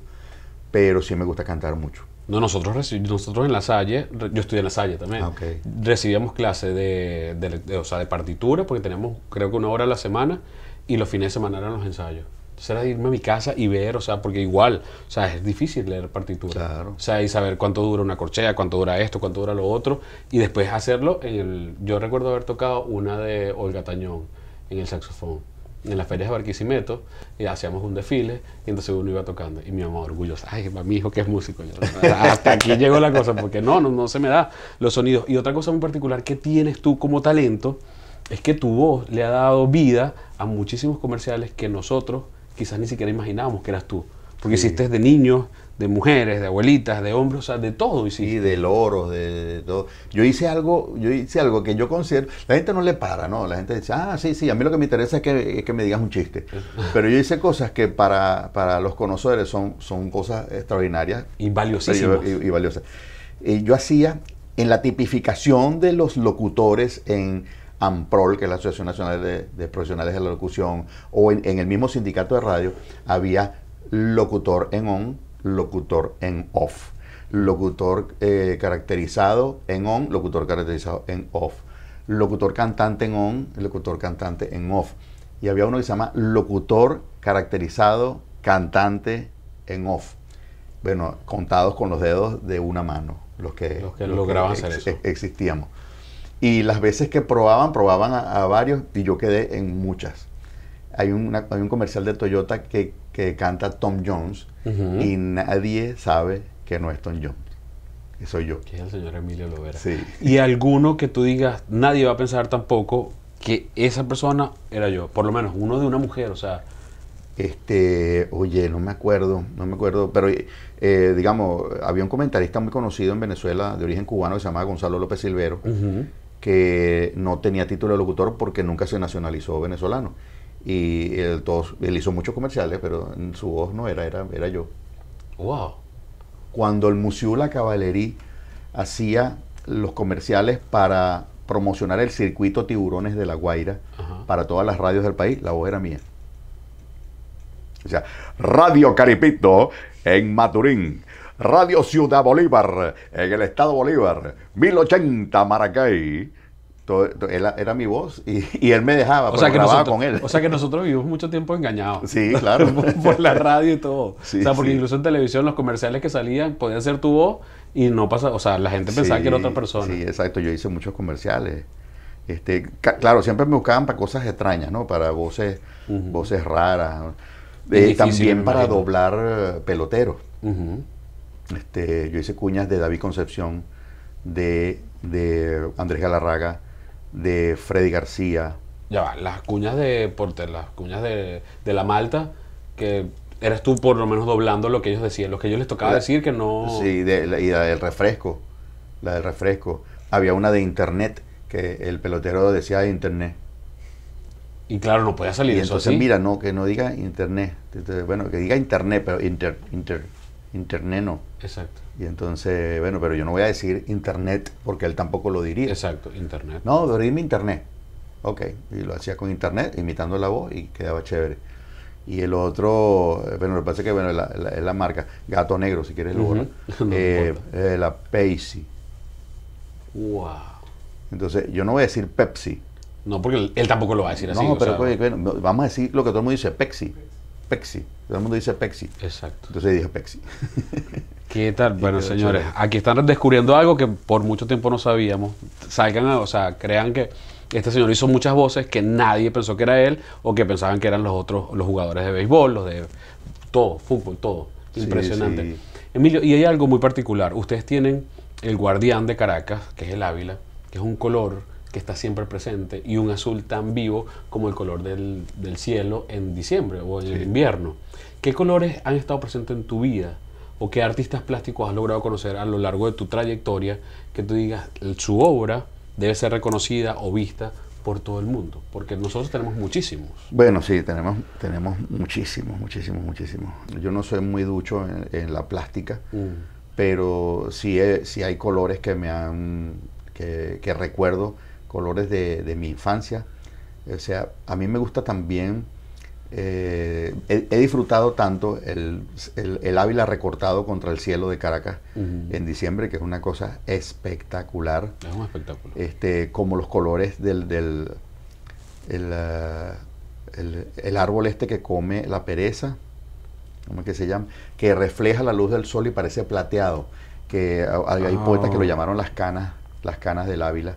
S2: pero sí me gusta cantar mucho.
S1: No, nosotros, nosotros en La Salle, yo estudié en La Salle también, ah, recibíamos clases de, partitura porque teníamos creo que una hora a la semana y los fines de semana eran los ensayos. Entonces era irme a mi casa y ver, o sea, porque igual, o sea, es difícil leer partitura. O sea, y saber cuánto dura una corchea, cuánto dura esto, cuánto dura lo otro, y después hacerlo en el... Yo recuerdo haber tocado una de Olga Tañón en el saxofón en las ferias de Barquisimeto y hacíamos un desfile y entonces uno iba tocando y mi mamá orgullosa, ay, mi hijo que es músico. hasta aquí llegó la cosa porque no, no, no se me da los sonidos. Y otra cosa muy particular que tienes tú como talento es que tu voz le ha dado vida a muchísimos comerciales que nosotros quizás ni siquiera imaginábamos que eras tú. Porque hiciste de niños, de mujeres, de abuelitas, de hombres, o sea, de todo hiciste. Sí, de loros, de, todo. Yo hice
S2: algo, yo hice algo que yo considero, la gente no le para, ¿no? La gente dice, ah, sí, sí, a mí lo que me interesa es que, me digas un chiste. <laughs> Pero yo hice cosas que para, los conocedores son, son cosas extraordinarias. Y valiosísimas. Y, valiosas. Y yo hacía, en la tipificación de los locutores en, AMPROL, que es la Asociación Nacional de, Profesionales de la Locución, o en, en, el mismo sindicato de radio, había locutor en on, locutor en off, locutor eh, caracterizado en on, locutor caracterizado en off, locutor cantante en on, locutor cantante en off. Y había uno que se llama locutor caracterizado cantante en off. Bueno, contados con los dedos de una mano, los que, lograban hacer eso. Existíamos. Y las veces que probaban, probaban a varios y yo quedé en muchas hay, un comercial de Toyota que, canta Tom Jones y nadie sabe que no es Tom Jones. Que soy yo. Que es el señor Emilio Lovera. Sí.
S1: Y alguno que tú digas, nadie va a pensar tampoco que esa persona era yo. Por lo menos uno de una mujer, o sea.
S2: Este, oye, no me acuerdo, no me acuerdo, pero eh, digamos, había un comentarista muy conocido en Venezuela de origen cubano que se llamaba Gonzalo López Silvero, que no tenía título de locutor porque nunca se nacionalizó venezolano. Y él, hizo muchos comerciales, pero en su voz no era, era, era yo. ¡Wow! Cuando el Museo La Caballería hacía los comerciales para promocionar el circuito Tiburones de La Guaira para todas las radios del país, la voz era mía. O sea, Radio Caripito en Maturín, Radio Ciudad Bolívar en el Estado Bolívar, 1080 Maracay, él era, mi voz y, él me dejaba, o que con él.
S1: O sea que nosotros vivimos mucho tiempo engañados. Sí, claro. <laughs> por, la radio y todo. o sea, porque incluso en televisión los comerciales que salían podían ser tu voz y no pasa, o sea, la gente pensaba que era otra persona. Sí, exacto, yo
S2: hice muchos comerciales. Este, claro, siempre me buscaban para cosas extrañas, ¿no? Para voces, voces raras. Eh, también para doblar eh, peloteros. este, yo hice cuñas de David Concepción, de Andrés Galarraga, de Freddy García.
S1: Ya va, las cuñas de Porter, las cuñas de, de la Malta, que eras tú por lo menos doblando lo que ellos decían, lo que ellos les tocaba decir que no.
S2: Sí, de, y la del refresco. La del refresco. Había una de internet que el pelotero decía de internet.
S1: Y claro, no podía salir eso Entonces, mira,
S2: no, que no diga internet. Bueno, que diga internet, pero inter, inter, internet no. Exacto. Y entonces, bueno, pero yo no voy a decir internet porque él tampoco lo diría.
S1: Exacto, internet.
S2: No, dime internet. Ok, y lo hacía con internet, imitando la voz y quedaba chévere. Y el otro, bueno, lo que que bueno, es la, marca, Gato Negro, si quieres <laughs> eh, eh, la Pepsi. Wow. Entonces, yo no voy a decir Pepsi.
S1: No, porque él, tampoco lo va a decir así. No, pero pues,
S2: vamos a decir lo que todo el mundo dice, Pepsi. Pepsi. Todo el mundo dice Pepsi. Exacto. Entonces dije Pepsi. <laughs>
S1: ¿Qué tal? Bueno, señores, aquí están descubriendo algo que por mucho tiempo no sabíamos. Salgan, o sea, crean que este señor hizo muchas voces que nadie pensó que era él o que pensaban que eran los otros, los jugadores de béisbol, los de todo, fútbol, todo. Impresionante. Emilio, y hay algo muy particular. Ustedes tienen el guardián de Caracas, que es el Ávila, que es un color que está siempre presente y un azul tan vivo como el color del, cielo en diciembre o en invierno. ¿Qué colores han estado presentes en tu vida? o qué artistas plásticos has logrado conocer a lo largo de tu trayectoria que tú digas su obra debe ser reconocida o vista por todo el mundo? Porque nosotros tenemos muchísimos.
S2: Bueno, sí, tenemos, tenemos muchísimos, muchísimos, muchísimos. Yo no soy muy ducho en, la plástica,
S3: mm.
S2: pero sí, hay colores que me han, que, recuerdo, colores de, de, mi infancia. O sea, a mí me gusta también eh, he, disfrutado tanto el, Ávila recortado contra el cielo de Caracas en diciembre, que es una cosa espectacular. Es un espectáculo. Este, como los colores del, eh, el, árbol este que come la pereza, ¿cómo que se llama? Que refleja la luz del sol y parece plateado. Que hay, ah, poetas que lo llamaron las canas, las canas del Ávila.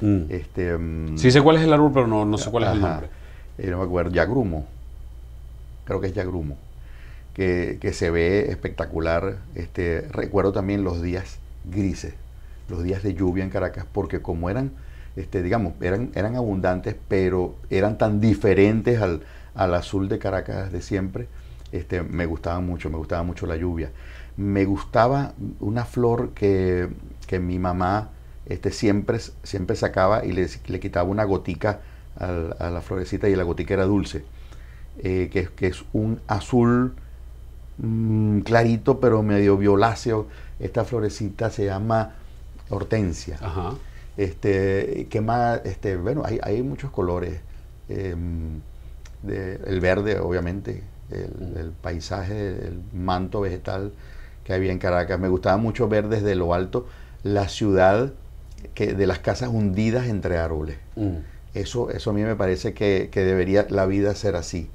S2: Mm. Este, mm, sí sé
S1: cuál es el árbol, pero no, sé cuál es el nombre.
S2: ya eh, no me acuerdo, creo que es ya que, que se ve espectacular. Este, recuerdo también los días grises, los días de lluvia en Caracas, porque como eran, este, digamos, eran, eran abundantes, pero eran tan diferentes al, azul de Caracas de siempre, este, me gustaba mucho, me gustaba mucho la lluvia. Me gustaba una flor que, mi mamá este, siempre, siempre sacaba y le, le quitaba una gotica a la florecita y la gotica era dulce. Eh, que, que, es un azul mm, clarito pero medio violáceo. Esta florecita se llama hortensia. Este, que más, este, bueno, hay, hay muchos colores. Em, el verde, obviamente, el, paisaje, el manto vegetal que había en Caracas. Me gustaba mucho ver desde lo alto la ciudad que, de las casas hundidas entre árboles. Mm. Eso, eso a mí me parece que, que, debería la vida ser así.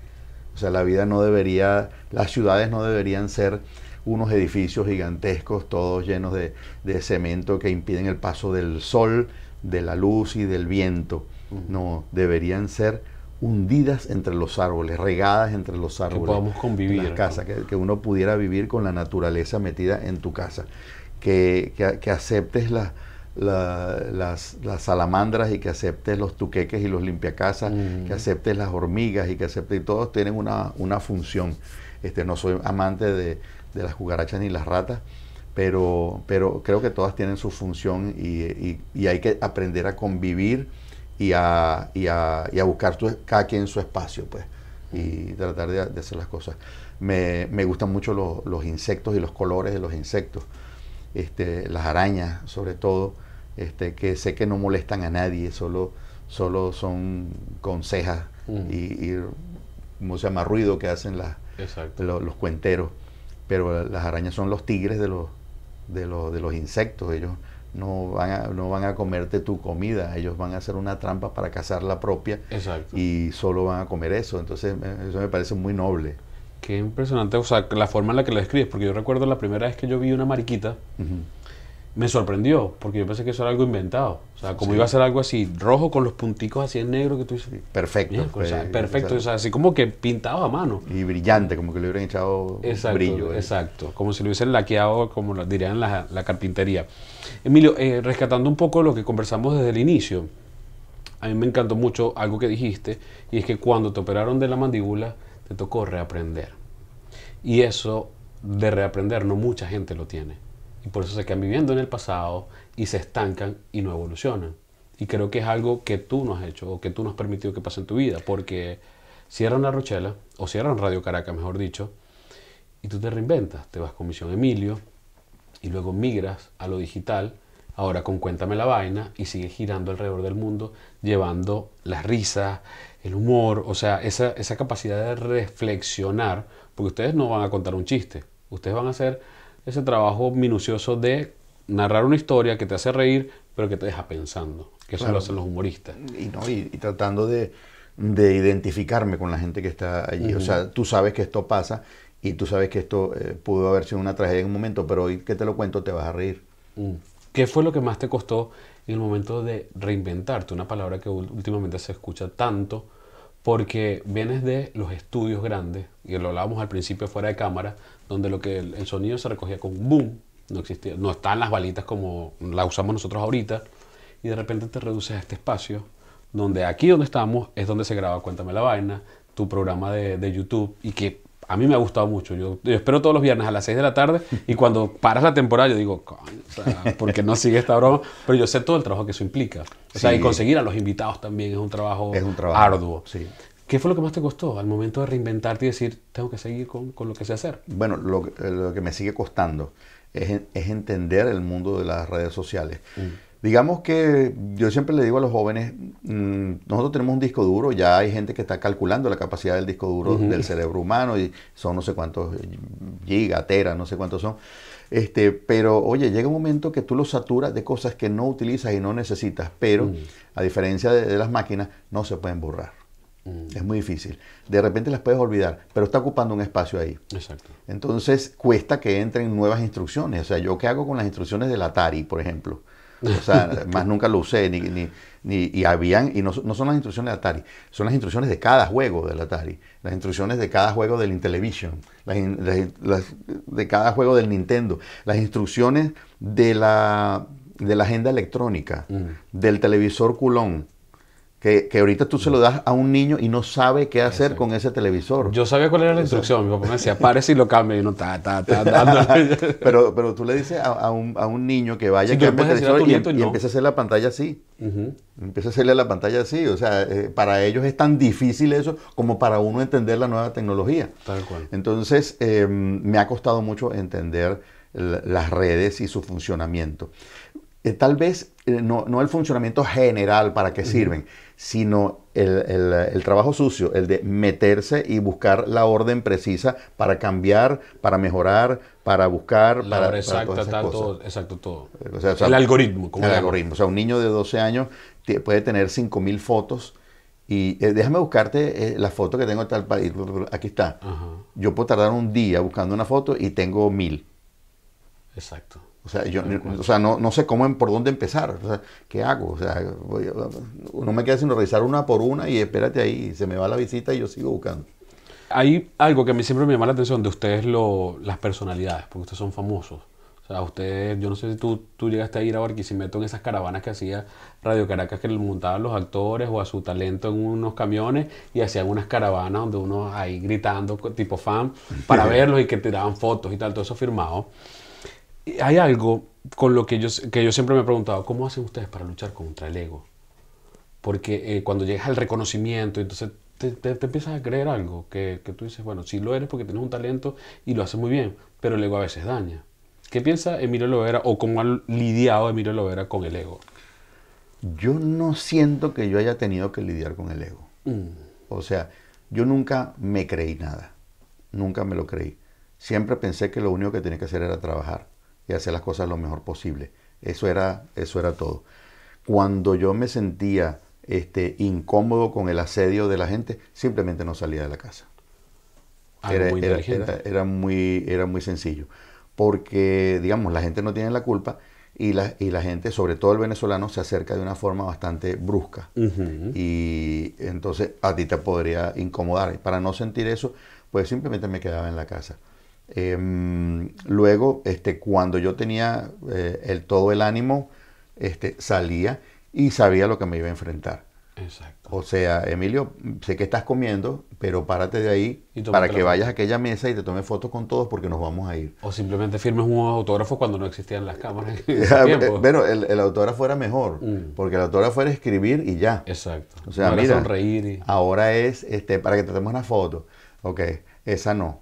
S2: O sea, la vida no debería, las ciudades no deberían ser unos edificios gigantescos, todos llenos de, cemento que impiden el paso del sol, de la luz y del viento. No, deberían ser
S3: hundidas
S2: entre los árboles, regadas entre los árboles. Que podamos convivir. Las casas, que, uno pudiera vivir con la naturaleza metida en tu casa. Que, que, que aceptes la las, salamandras y que aceptes los tuqueques y los limpiacasas, que mm. aceptes las hormigas y que aceptes, y todos tienen una, función. Este, no soy amante de, las cucarachas ni las ratas, pero, pero creo que todas tienen su función y, hay que aprender a convivir y a, buscar tu, cada quien su espacio, pues, y tratar de, hacer las cosas. Me, gustan mucho los insectos y los colores de los insectos. Este, las arañas sobre todo, este, que sé que no molestan a nadie, solo, solo son consejas mm. y, y, ¿cómo se llama?, ruido que hacen
S1: los,
S2: cuenteros. Pero las arañas son los tigres de los, de los, de los insectos, ellos no van, a, no van a comerte tu comida, ellos van a hacer una trampa para cazar la propia y solo van a comer eso. Entonces, eso me parece muy noble.
S1: Qué impresionante, o sea, la forma en la que lo escribes, porque yo recuerdo la primera vez que yo vi una mariquita, me sorprendió, porque yo pensé que eso era algo inventado. O sea, como iba a ser algo así, rojo con los punticos así en negro que tú dices. Perfecto. Pues, perfecto, o sea, así como que pintado a mano. Y brillante, como que le hubieran echado brillo. Eh. Exacto, como si lo hubiesen laqueado, como lo dirían la, la carpintería. Emilio, eh, rescatando un poco lo que conversamos desde el inicio, a mí me encantó mucho algo que dijiste, y es que cuando te operaron de la mandíbula, te tocó reaprender. Y eso de reaprender no mucha gente lo tiene. Y por eso se quedan viviendo en el pasado y se estancan y no evolucionan. Y creo que es algo que tú no has hecho o que tú no has permitido que pase en tu vida. Porque cierran la Rochela, o cierran Radio Caracas, mejor dicho, y tú te reinventas. Te vas con Misión Emilio y luego migras a lo digital. Ahora con Cuéntame la Vaina y sigues girando alrededor del mundo llevando las risas, el humor, o sea, esa, esa capacidad de reflexionar, porque ustedes no van a contar un chiste, ustedes van a hacer ese trabajo minucioso de narrar una historia que te hace reír, pero que te deja pensando, que eso lo hacen los humoristas.
S2: Y, no, y, tratando de, identificarme con la gente que está allí, o sea, tú sabes que esto pasa y tú sabes que esto eh, pudo haber sido una tragedia en un momento, pero hoy que te lo cuento te vas a reír. Mm.
S1: ¿Qué fue lo que más te costó en el momento de reinventarte? Una palabra que últimamente se escucha tanto porque vienes de los estudios grandes, y lo hablábamos al principio fuera de cámara, donde lo que el, sonido se recogía con boom, no existía, no están las balitas como la usamos nosotros ahorita, y de repente te reduces a este espacio donde aquí donde estamos es donde se graba Cuéntame la vaina, tu programa de, de YouTube y que a mí me ha gustado mucho. Yo, espero todos los viernes a las 6 de la tarde y cuando paras la temporada yo digo, o ¿por qué no sigue esta broma? Pero yo sé todo el trabajo que eso implica. O sea, y conseguir a los invitados también es un trabajo, arduo. Sí. ¿Qué fue lo que más te costó al momento de reinventarte y decir, tengo que seguir con, lo que sé hacer? Bueno, lo, que me sigue costando
S2: es, entender el mundo de las redes sociales. Mm. Digamos que yo siempre le digo a los jóvenes, mm, nosotros tenemos un disco duro, ya hay gente que está calculando la capacidad del disco duro del cerebro humano y son no sé cuántos gigas, teras, no sé cuántos son. Este, pero oye, llega un momento que tú lo saturas de cosas que no utilizas y no necesitas, pero mm. a diferencia de, las máquinas, no se pueden borrar. Mm. Es muy difícil. De repente las puedes olvidar, pero está ocupando un espacio ahí. Exacto. Entonces cuesta que entren nuevas instrucciones. O sea, yo qué hago con las instrucciones del Atari, por ejemplo
S3: o sea,
S2: más nunca lo usé, ni, ni, ni y habían, y no, no, son las instrucciones de Atari, son las instrucciones de cada juego del Atari, las instrucciones de cada juego del Intellivision, de cada juego del Nintendo, las instrucciones de la, de la agenda electrónica, mm. del televisor culón, que, ahorita tú se lo das a un niño y no sabe qué hacer con
S1: ese televisor. Yo sabía cuál era la instrucción, mi papá me decía, párese y lo cambia, y uno, ta, ta,
S3: ta, ta.
S2: <laughs> pero, pero tú le dices a, un, niño que vaya a que el y, em, empieza
S1: a hacer la pantalla así.
S2: Empieza a hacerle la pantalla así. O sea, eh, para ellos es tan difícil eso como para uno entender la nueva tecnología. Tal cual. Entonces, em, me ha costado mucho entender las redes y su funcionamiento. Eh, tal vez eh, no, no, el funcionamiento general para qué sirven, sino el, trabajo sucio, el de meterse y buscar la orden precisa para cambiar, para mejorar, para buscar, para, exacta, Todo,
S1: exacto, todo. el algoritmo. Como el algoritmo.
S2: O sea, un niño de 12 años puede tener 5.000 fotos y eh, déjame buscarte eh, la foto que tengo de tal país. Aquí está. Yo puedo tardar un día buscando una foto y tengo 1.000. Exacto. O sea, yo, no, sé cómo, por dónde empezar. ¿qué hago? no me queda sino revisar una por una y espérate ahí, se me va la visita y yo sigo buscando.
S1: Hay algo que a mí siempre me llama la atención de ustedes, lo, las personalidades, porque ustedes son famosos. O sea, ustedes, yo no sé si tú, tú llegaste a ir a Barquisimeto en esas caravanas que hacía Radio Caracas, que le montaban los actores o a su talento en unos camiones y hacían unas caravanas donde uno ahí gritando, tipo fan, para <laughs> verlos y que tiraban fotos y tal, todo eso firmado hay algo con lo que yo, que yo siempre me he preguntado, ¿cómo hacen ustedes para luchar contra el ego? Porque eh, cuando llegas al reconocimiento, entonces te, empiezas a creer algo, que, tú dices, bueno, sí lo eres porque tienes un talento y lo haces muy bien, pero el ego a veces daña. ¿Qué piensa Emilio Lovera o cómo ha lidiado Emilio Lovera con el ego?
S2: Yo no siento que yo haya tenido que lidiar con el ego. Mm. O sea, yo nunca me creí nada, nunca me lo creí. Siempre pensé que lo único que tenía que hacer era trabajar hacer las cosas lo mejor posible. Eso era, eso era todo. Cuando yo me sentía este, incómodo con el asedio de la gente, simplemente no salía de la casa. Era, muy muy, sencillo. Porque, digamos, la gente no tiene la culpa y la, y la gente, sobre todo el venezolano, se acerca de una forma bastante brusca. Y entonces a ti te podría incomodar. Y para no sentir eso, pues simplemente me quedaba en la casa. Em, luego, este, cuando yo tenía eh, el, todo el ánimo, este, salía y sabía lo que me iba a enfrentar. Exacto. O sea, Emilio, sé que estás comiendo, pero párate de ahí para que vayas a aquella mesa y te tome fotos con todos porque nos vamos a ir. O simplemente firmes
S1: un autógrafo cuando no existían las cámaras. <laughs> Ah,
S2: bueno, el, el, autógrafo era mejor, mm. porque el autógrafo era escribir y ya. Exacto. O sea, sonreír ahora es este, para que te tomes una foto. Ok, esa no.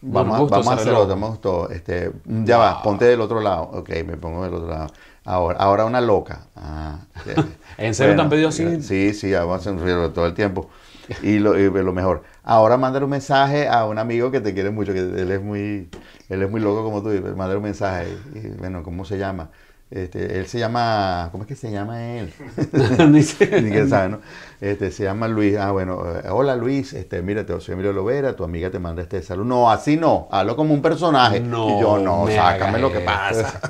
S3: Vamos, a hacerlo
S2: te Este, ya va, ponte del otro lado. Ok, me pongo del otro lado. Ahora, ahora una loca. Ah, <laughs> ¿En serio te han pedido así? Sí, sí, vamos a sonreír todo el tiempo. Y lo, y lo, mejor. Ahora mandar un mensaje a un amigo que te quiere mucho, que él es muy, él es muy loco como tú, mandar un mensaje. Y, bueno, ¿cómo se llama? Este, él se llama, ¿cómo es que se llama él? <laughs> <laughs> Ni que sabe, ¿no? Este, se llama Luis. Ah, bueno, eh, hola Luis, este, mírate, soy Emilio Lovera, tu amiga te manda este saludo. No, así no, hablo como un personaje. No, y yo no, sácame lo que pasa.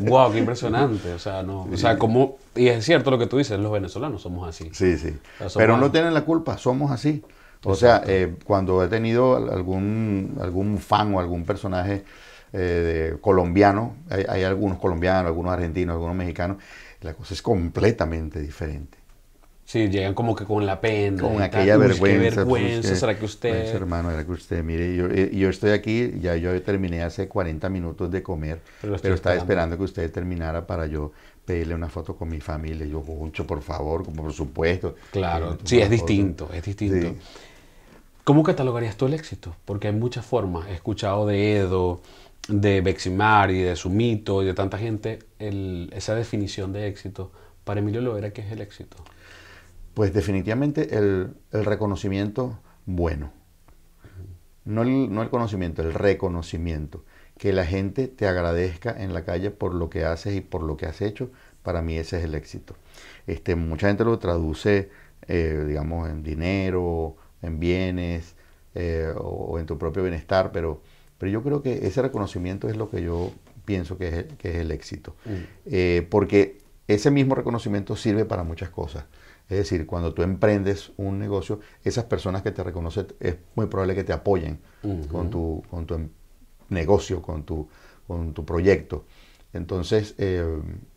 S1: wow, <laughs> qué impresionante. O sea, no, o sea, como, y es cierto lo que tú dices, los venezolanos somos así. Sí, sí. Pero no
S2: tienen la culpa, somos así. O sea, eh, cuando he tenido algún, algún fan o algún personaje eh, colombiano, hay, algunos colombianos, algunos argentinos, algunos mexicanos, la cosa es completamente diferente.
S1: Sí, llegan como que con la pena. Con aquella pues vergüenza. será que usted...
S2: hermano, era que usted, mire, eh, yo, estoy aquí, ya yo terminé hace 40 minutos de comer, pero, estaba esperando que usted terminara para yo pedirle una foto con mi familia. Yo,
S1: mucho, por favor, como por supuesto. Claro, eh, sí, es distinto, es distinto. ¿Cómo catalogarías tú el éxito? Porque hay muchas formas. He escuchado de Edo, de Beximar y de su mito y de tanta gente, esa definición de éxito, para Emilio Loera ¿qué es el éxito?
S2: Pues definitivamente el, reconocimiento bueno. No el, el, conocimiento, el reconocimiento. Que la gente te agradezca en la calle por lo que haces y por lo que has hecho, para mí ese es el éxito. Este, mucha gente lo traduce, eh, digamos, en dinero, en bienes eh, o en tu propio bienestar, pero pero yo creo que ese reconocimiento es lo que yo pienso que es, el, éxito. Mm. Eh, porque ese mismo reconocimiento sirve para muchas cosas. Es decir, cuando tú emprendes un negocio, esas personas que te reconocen es muy probable que te apoyen con, tu, tu em, negocio, con tu, con tu proyecto. Entonces, eh,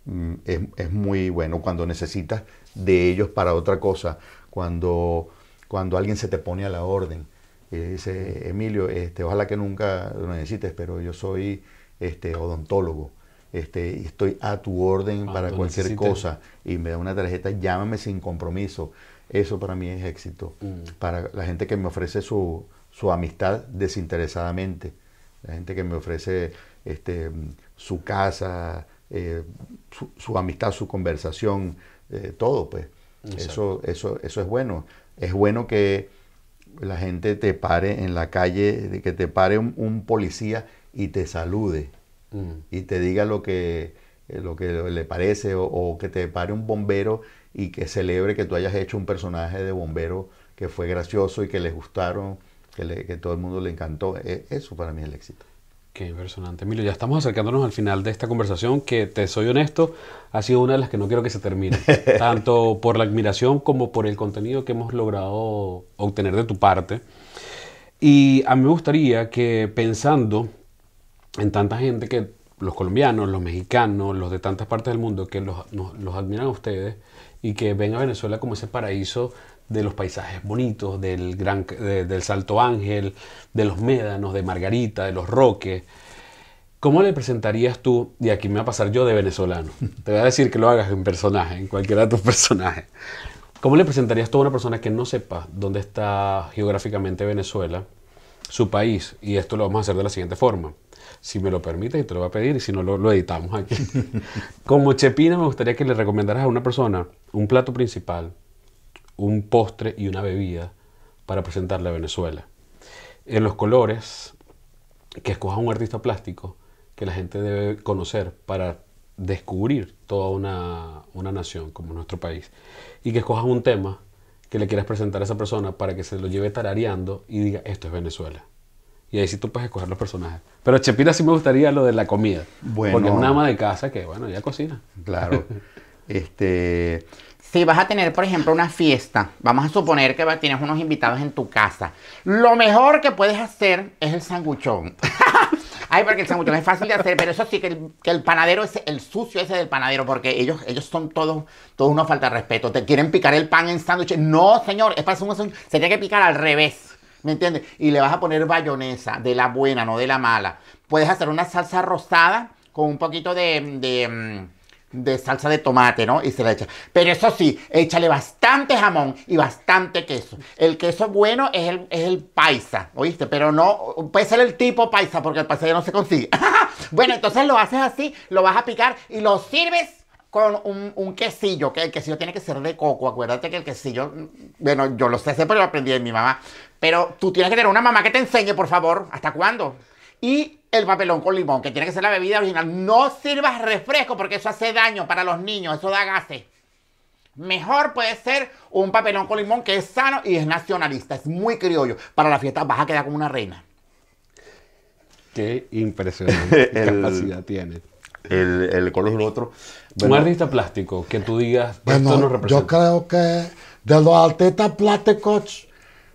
S2: mm, es, es, muy bueno cuando necesitas de ellos para otra cosa, cuando, cuando alguien se te pone a la orden. Y dice, Emilio, este, ojalá que nunca lo necesites, pero yo soy este, odontólogo. Este, y estoy a tu orden ah, para cualquier cosa. Y me da una tarjeta, llámame sin compromiso. Eso para mí es éxito. Mm. Para la gente que me ofrece su, amistad desinteresadamente. La gente que me ofrece este, su casa, eh, su, amistad, su conversación, eh, todo, pues. Eso, eso, eso es bueno. Es bueno que la gente te pare en la calle, que te pare un, policía y te salude mm. y te diga lo que, eh, lo que le parece o, que te pare un bombero y que celebre que tú hayas hecho un personaje de bombero que fue gracioso y que le gustaron,
S1: que, que todo el mundo le encantó. E, eso para mí es el éxito. Qué impresionante, Emilio. Ya estamos acercándonos al final de esta conversación que, te soy honesto, ha sido una de las que no quiero que se termine, <laughs> tanto por la admiración como por el contenido que hemos logrado obtener de tu parte. Y a mí me gustaría que pensando en tanta gente que los colombianos, los mexicanos, los de tantas partes del mundo que los, nos, los admiran a ustedes y que ven a Venezuela como ese paraíso de los paisajes bonitos, del, gran, del Salto Ángel, de los médanos, de Margarita, de los Roques. ¿Cómo le presentarías tú, y aquí me va a pasar yo de venezolano, te voy a decir que lo hagas en personaje, en cualquiera de tus <laughs> personajes, ¿cómo le presentarías tú a una persona que no sepa dónde está geográficamente Venezuela, su país? Y esto lo vamos a hacer de la siguiente forma. Si me lo permite, y te lo va a pedir, y si no, lo editamos aquí. <laughs> Como Chepina, me gustaría que le recomendaras a una persona un plato principal, un postre y una bebida para presentarle a Venezuela. En los colores, que escoja un artista plástico que la gente debe conocer para descubrir toda una, nación como nuestro país. Y que escojas un tema que le quieras presentar a esa persona para que se lo lleve tarareando y diga, esto es Venezuela. Y ahí sí tú puedes escoger los personajes. Pero Chepina sí me gustaría lo de la comida. porque es una ama
S4: de casa que, bueno, ya cocina. Claro. <laughs>
S1: este,
S4: si vas a tener, por ejemplo, una fiesta, vamos a suponer que tienes unos invitados en tu casa, lo mejor que puedes hacer es el sanguchón. <laughs> Ay, porque el sanguchón es fácil de hacer, pero eso sí, que el, panadero, es el sucio ese del panadero, porque ellos, ellos son todos, todos una falta de respeto. Te quieren picar el pan en sándwiches. No, señor, es para un Se tiene que picar al revés. ¿Me entiendes? Y le vas a poner bayonesa, de la buena, no de la mala. Puedes hacer una salsa rosada con un poquito de mm, de salsa de tomate, ¿no? Y se la echa. Pero eso sí, échale bastante jamón y bastante queso. El queso bueno es el, es el paisa, ¿oíste? Pero no, puede ser el tipo paisa, porque el paisa ya no se consigue. <laughs> bueno, entonces lo haces así, lo vas a picar y lo sirves con un, quesillo, que el quesillo tiene que ser de coco. Acuérdate que el quesillo, bueno, yo lo sé, pero lo aprendí de mi mamá. Pero tú tienes que tener una mamá que te enseñe, por favor. ¿Hasta cuándo? Y el papelón con limón, que tiene que ser la bebida original. No sirva refresco porque eso hace daño para los niños, eso da gases. Mejor puede ser un papelón con limón que es sano y es nacionalista, es muy criollo. Para la fiesta vas a quedar como una reina.
S1: Qué impresionante <laughs> capacidad tiene. El, color es el otro. un artista plástico que tú digas, Yo
S3: creo que de los artistas plásticos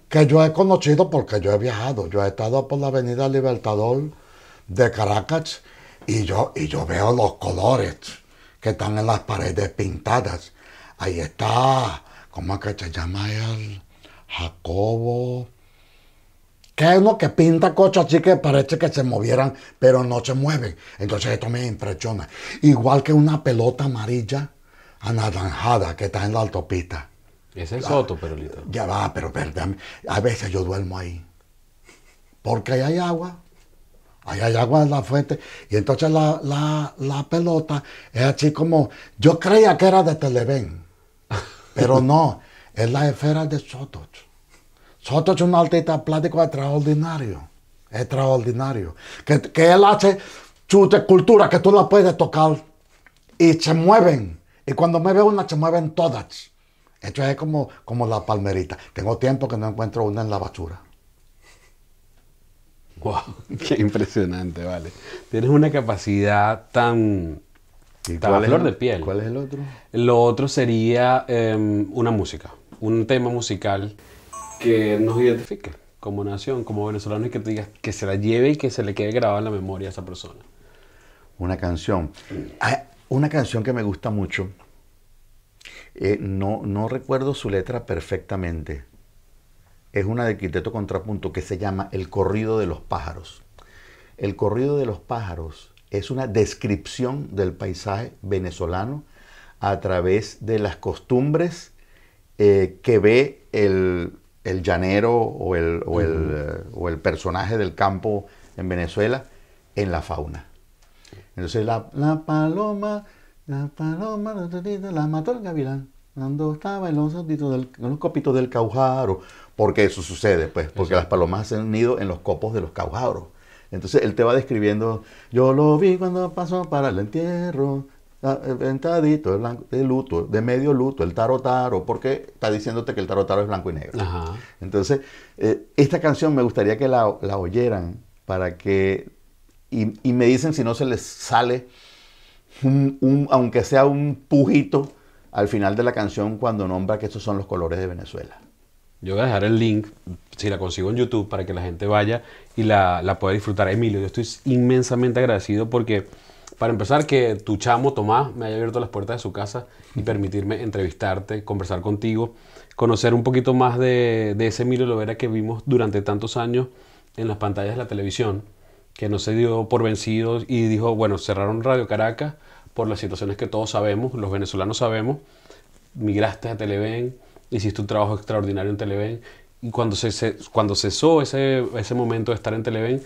S3: que yo he conocido, porque yo he viajado, yo he estado por la Avenida Libertador de Caracas y yo, y yo veo los colores que están en las paredes pintadas. Ahí está, ¿cómo es que se llama él? Jacobo. Que es uno que pinta coches así que parece que se movieran, pero no se mueven. Entonces esto me impresiona. Igual que una pelota amarilla anaranjada que está en la autopista. es el ah, soto, pero Ya va, pero perdón. A veces yo duermo ahí. Porque hay agua. Ahí hay agua en la fuente. Y entonces la, pelota es así como, yo creía que era de Televen, <laughs> pero no, es la esfera de Sotoch. Sotoch es un artista plástico extraordinario, extraordinario, que, él hace sus esculturas que tú la puedes tocar y se mueven. Y cuando me mueve una, se mueven todas. Esto es como, como la palmerita. Tengo tiempo que no encuentro una en la basura.
S1: ¡Wow! <laughs> ¡Qué impresionante! Vale. Tienes una capacidad tan. tan de piel. ¿Cuál es el otro? Lo otro sería em, una música, un tema musical que nos identifique como nación, como venezolanos, y que te digas que se la lleve y que se le quede grabada en la memoria a esa persona.
S2: Una canción. Ah, una canción que me gusta mucho. Eh, no, no recuerdo su letra perfectamente es una de quinteto contrapunto que se llama El corrido de los pájaros. El corrido de los pájaros es una descripción del paisaje venezolano a través de las costumbres que ve el, llanero o el, personaje del campo en Venezuela en la fauna. Entonces la, la paloma, la paloma, la mató el gavilán cuando estaba los del, en los copitos del caujaro, porque eso sucede, pues, porque las palomas hacen nido en los copos de los caujaros. Entonces él te va describiendo, yo lo vi cuando pasó para el entierro, ventadito, de luto, de medio luto, el taro taro, porque está diciéndote que el taro taro es blanco y negro. Entonces, eh, esta canción me gustaría que la, la oyeran para que, y, y, me dicen si no se les sale, un, aunque sea un pujito, al final de la canción cuando nombra que estos son los colores de Venezuela.
S1: Yo voy a dejar el link, si la consigo en YouTube, para que la gente vaya y la, pueda disfrutar. Emilio, yo estoy inmensamente agradecido porque, para empezar, que tu chamo Tomás me haya abierto las puertas de su casa y permitirme entrevistarte, conversar contigo, conocer un poquito más de, de ese Emilio Lovera que vimos durante tantos años en las pantallas de la televisión, que no se dio por vencido y dijo, bueno, cerraron Radio Caracas por las situaciones que todos sabemos, los venezolanos sabemos, migraste a Televen, hiciste un trabajo extraordinario en Televen, y cuando, cesó ese, momento de estar en Televen,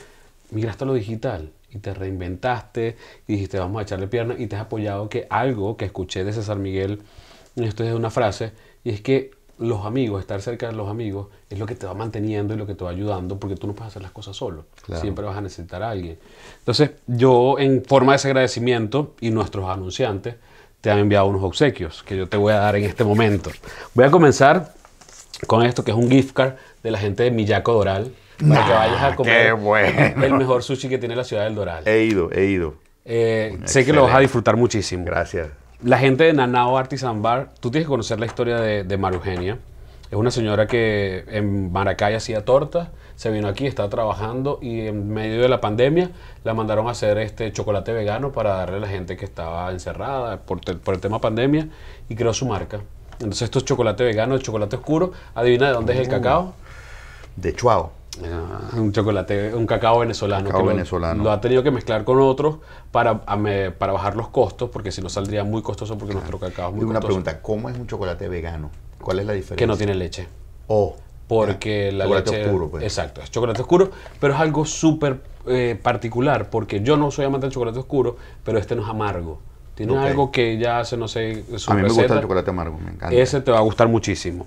S1: migraste a lo digital y te reinventaste y dijiste vamos a echarle pierna y te has apoyado que algo que escuché de César Miguel, esto es una frase, y es que los amigos, estar cerca de los amigos, es lo que te va manteniendo y lo que te va ayudando, porque tú no puedes hacer las cosas solo. Siempre vas a necesitar a alguien. Entonces, yo, en forma de ese agradecimiento, y nuestros anunciantes te han enviado unos obsequios que yo te voy a dar en este momento. Voy a comenzar con esto, que es un gift card de la gente de Millaco Doral,
S4: para que vayas a comer el
S1: mejor sushi que tiene la ciudad del Doral. He ido, he ido. Eh, sé que lo vas a disfrutar muchísimo. Gracias la gente de Nanao Artisan Bar, tú tienes que conocer la historia de, de Marugenia. Es una señora que en Maracay hacía tortas, se vino aquí, estaba trabajando y en medio de la pandemia la mandaron a hacer este chocolate vegano para darle a la gente que estaba encerrada por, el tema pandemia y creó su marca. Entonces esto es chocolate vegano, el chocolate oscuro. Adivina de dónde es el uh. cacao. De Chuao. Ah, un chocolate, un cacao venezolano. venezolano. Lo, ha tenido que mezclar con otros para, para bajar los costos, porque si no saldría muy costoso porque nuestro cacao es muy y una pregunta, ¿cómo es un chocolate vegano? ¿Cuál es la diferencia? Que no tiene leche. O. Oh, porque la la chocolate oscuro, pues. Exacto, es chocolate oscuro, pero es algo súper eh, particular, porque yo no soy amante del chocolate oscuro, pero este no es amargo. Tiene algo que ya hace, no sé, su A mí me gusta el chocolate amargo, me encanta. Ese te va a gustar muchísimo.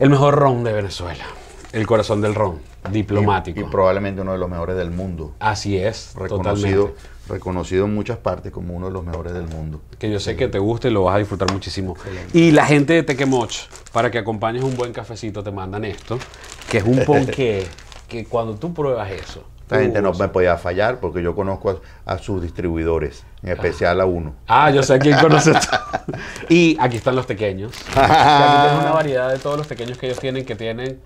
S1: El mejor ron de Venezuela. El corazón del ron, diplomático. Y, probablemente uno de los mejores del mundo. Así es, reconocido, reconocido en muchas partes como uno de
S2: los mejores del mundo.
S1: Que yo sé que te guste y lo vas a disfrutar muchísimo. Y la gente de Tequemoch, para que acompañes un buen cafecito, te mandan esto,
S2: que es un ponqué,
S1: <laughs> que cuando tú pruebas eso, esta gente no
S2: me podía fallar porque yo conozco a, sus distribuidores, en especial a uno.
S1: Ah, yo sé a quién conoces. <laughs> <laughs> y aquí están los pequeños. Aquí una variedad de todos los pequeños que ellos tienen que tienen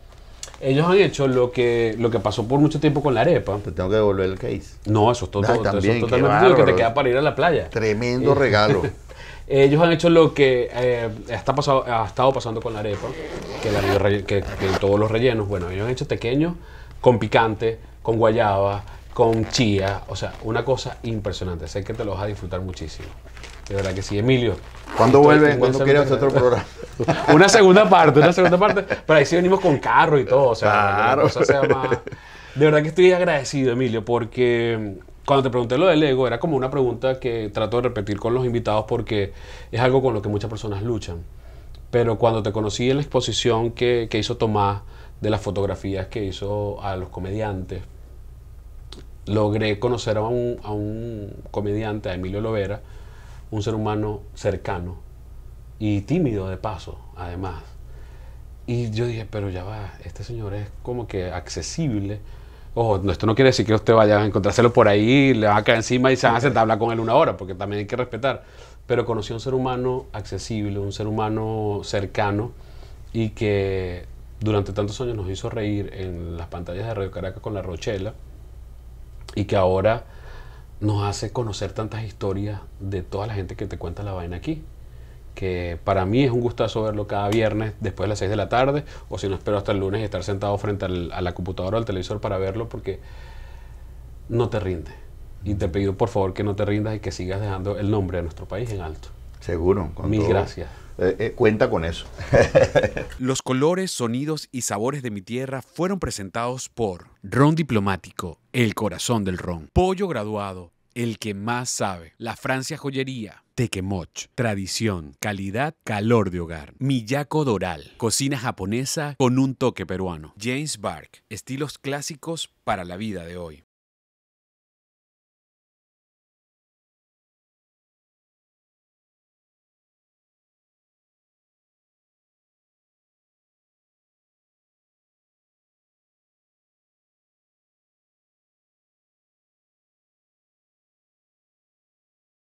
S1: ellos han hecho lo que, lo que pasó por mucho tiempo con la arepa. Te tengo que devolver el case. No, eso es, todo, eso totalmente lo que te queda para ir a la playa. Tremendo eh, regalo. <laughs> ellos han hecho lo que eh, está pasado, ha estado pasando con la arepa, que, la, todos los rellenos, bueno, ellos han hecho pequeños con picante, con guayaba, con chía, o sea, una cosa impresionante. Sé que te lo vas a disfrutar muchísimo. De verdad que sí, Emilio. ¿Cuándo vuelven? ¿Cuándo quieres hacer otro programa? <laughs> <laughs> una segunda parte, una segunda parte. Pero ahí sí venimos con carro y todo. O sea, De verdad que estoy agradecido, Emilio, porque cuando te pregunté lo del ego, era como una pregunta que trato de repetir con los invitados porque es algo con lo que muchas personas luchan. Pero cuando te conocí en la exposición que, que hizo Tomás de las fotografías que hizo a los comediantes, logré conocer a un, a un comediante, a Emilio Lovera, un ser humano cercano, y tímido de paso, además. Y yo dije, pero ya va, este señor es como que accesible. Ojo, esto no quiere decir que usted vaya a encontrárselo por ahí, le va a caer encima y se va a sentar a hablar con él una hora, porque también hay que respetar. Pero conocí a un ser humano accesible, un ser humano cercano y que durante tantos años nos hizo reír en las pantallas de Radio Caracas con la Rochela y que ahora nos hace conocer tantas historias de toda la gente que te cuenta la vaina aquí que para mí es un gustazo verlo cada viernes después de las 6 de la tarde, o si no espero hasta el lunes y estar sentado frente a la computadora o al televisor para verlo, porque no te rinde. Y te pido por favor que no te rindas y que sigas dejando el nombre de nuestro país en alto. Seguro. Con Mil gracias. Eh, eh, cuenta con eso. <laughs> Los colores, sonidos y sabores de mi tierra fueron presentados por Ron Diplomático, el corazón del ron. Pollo graduado, el que más sabe. La Francia Joyería tequemoch, tradición, calidad, calor de hogar, Miyako doral, cocina japonesa con un toque peruano, James Bark, estilos clásicos para la vida de hoy.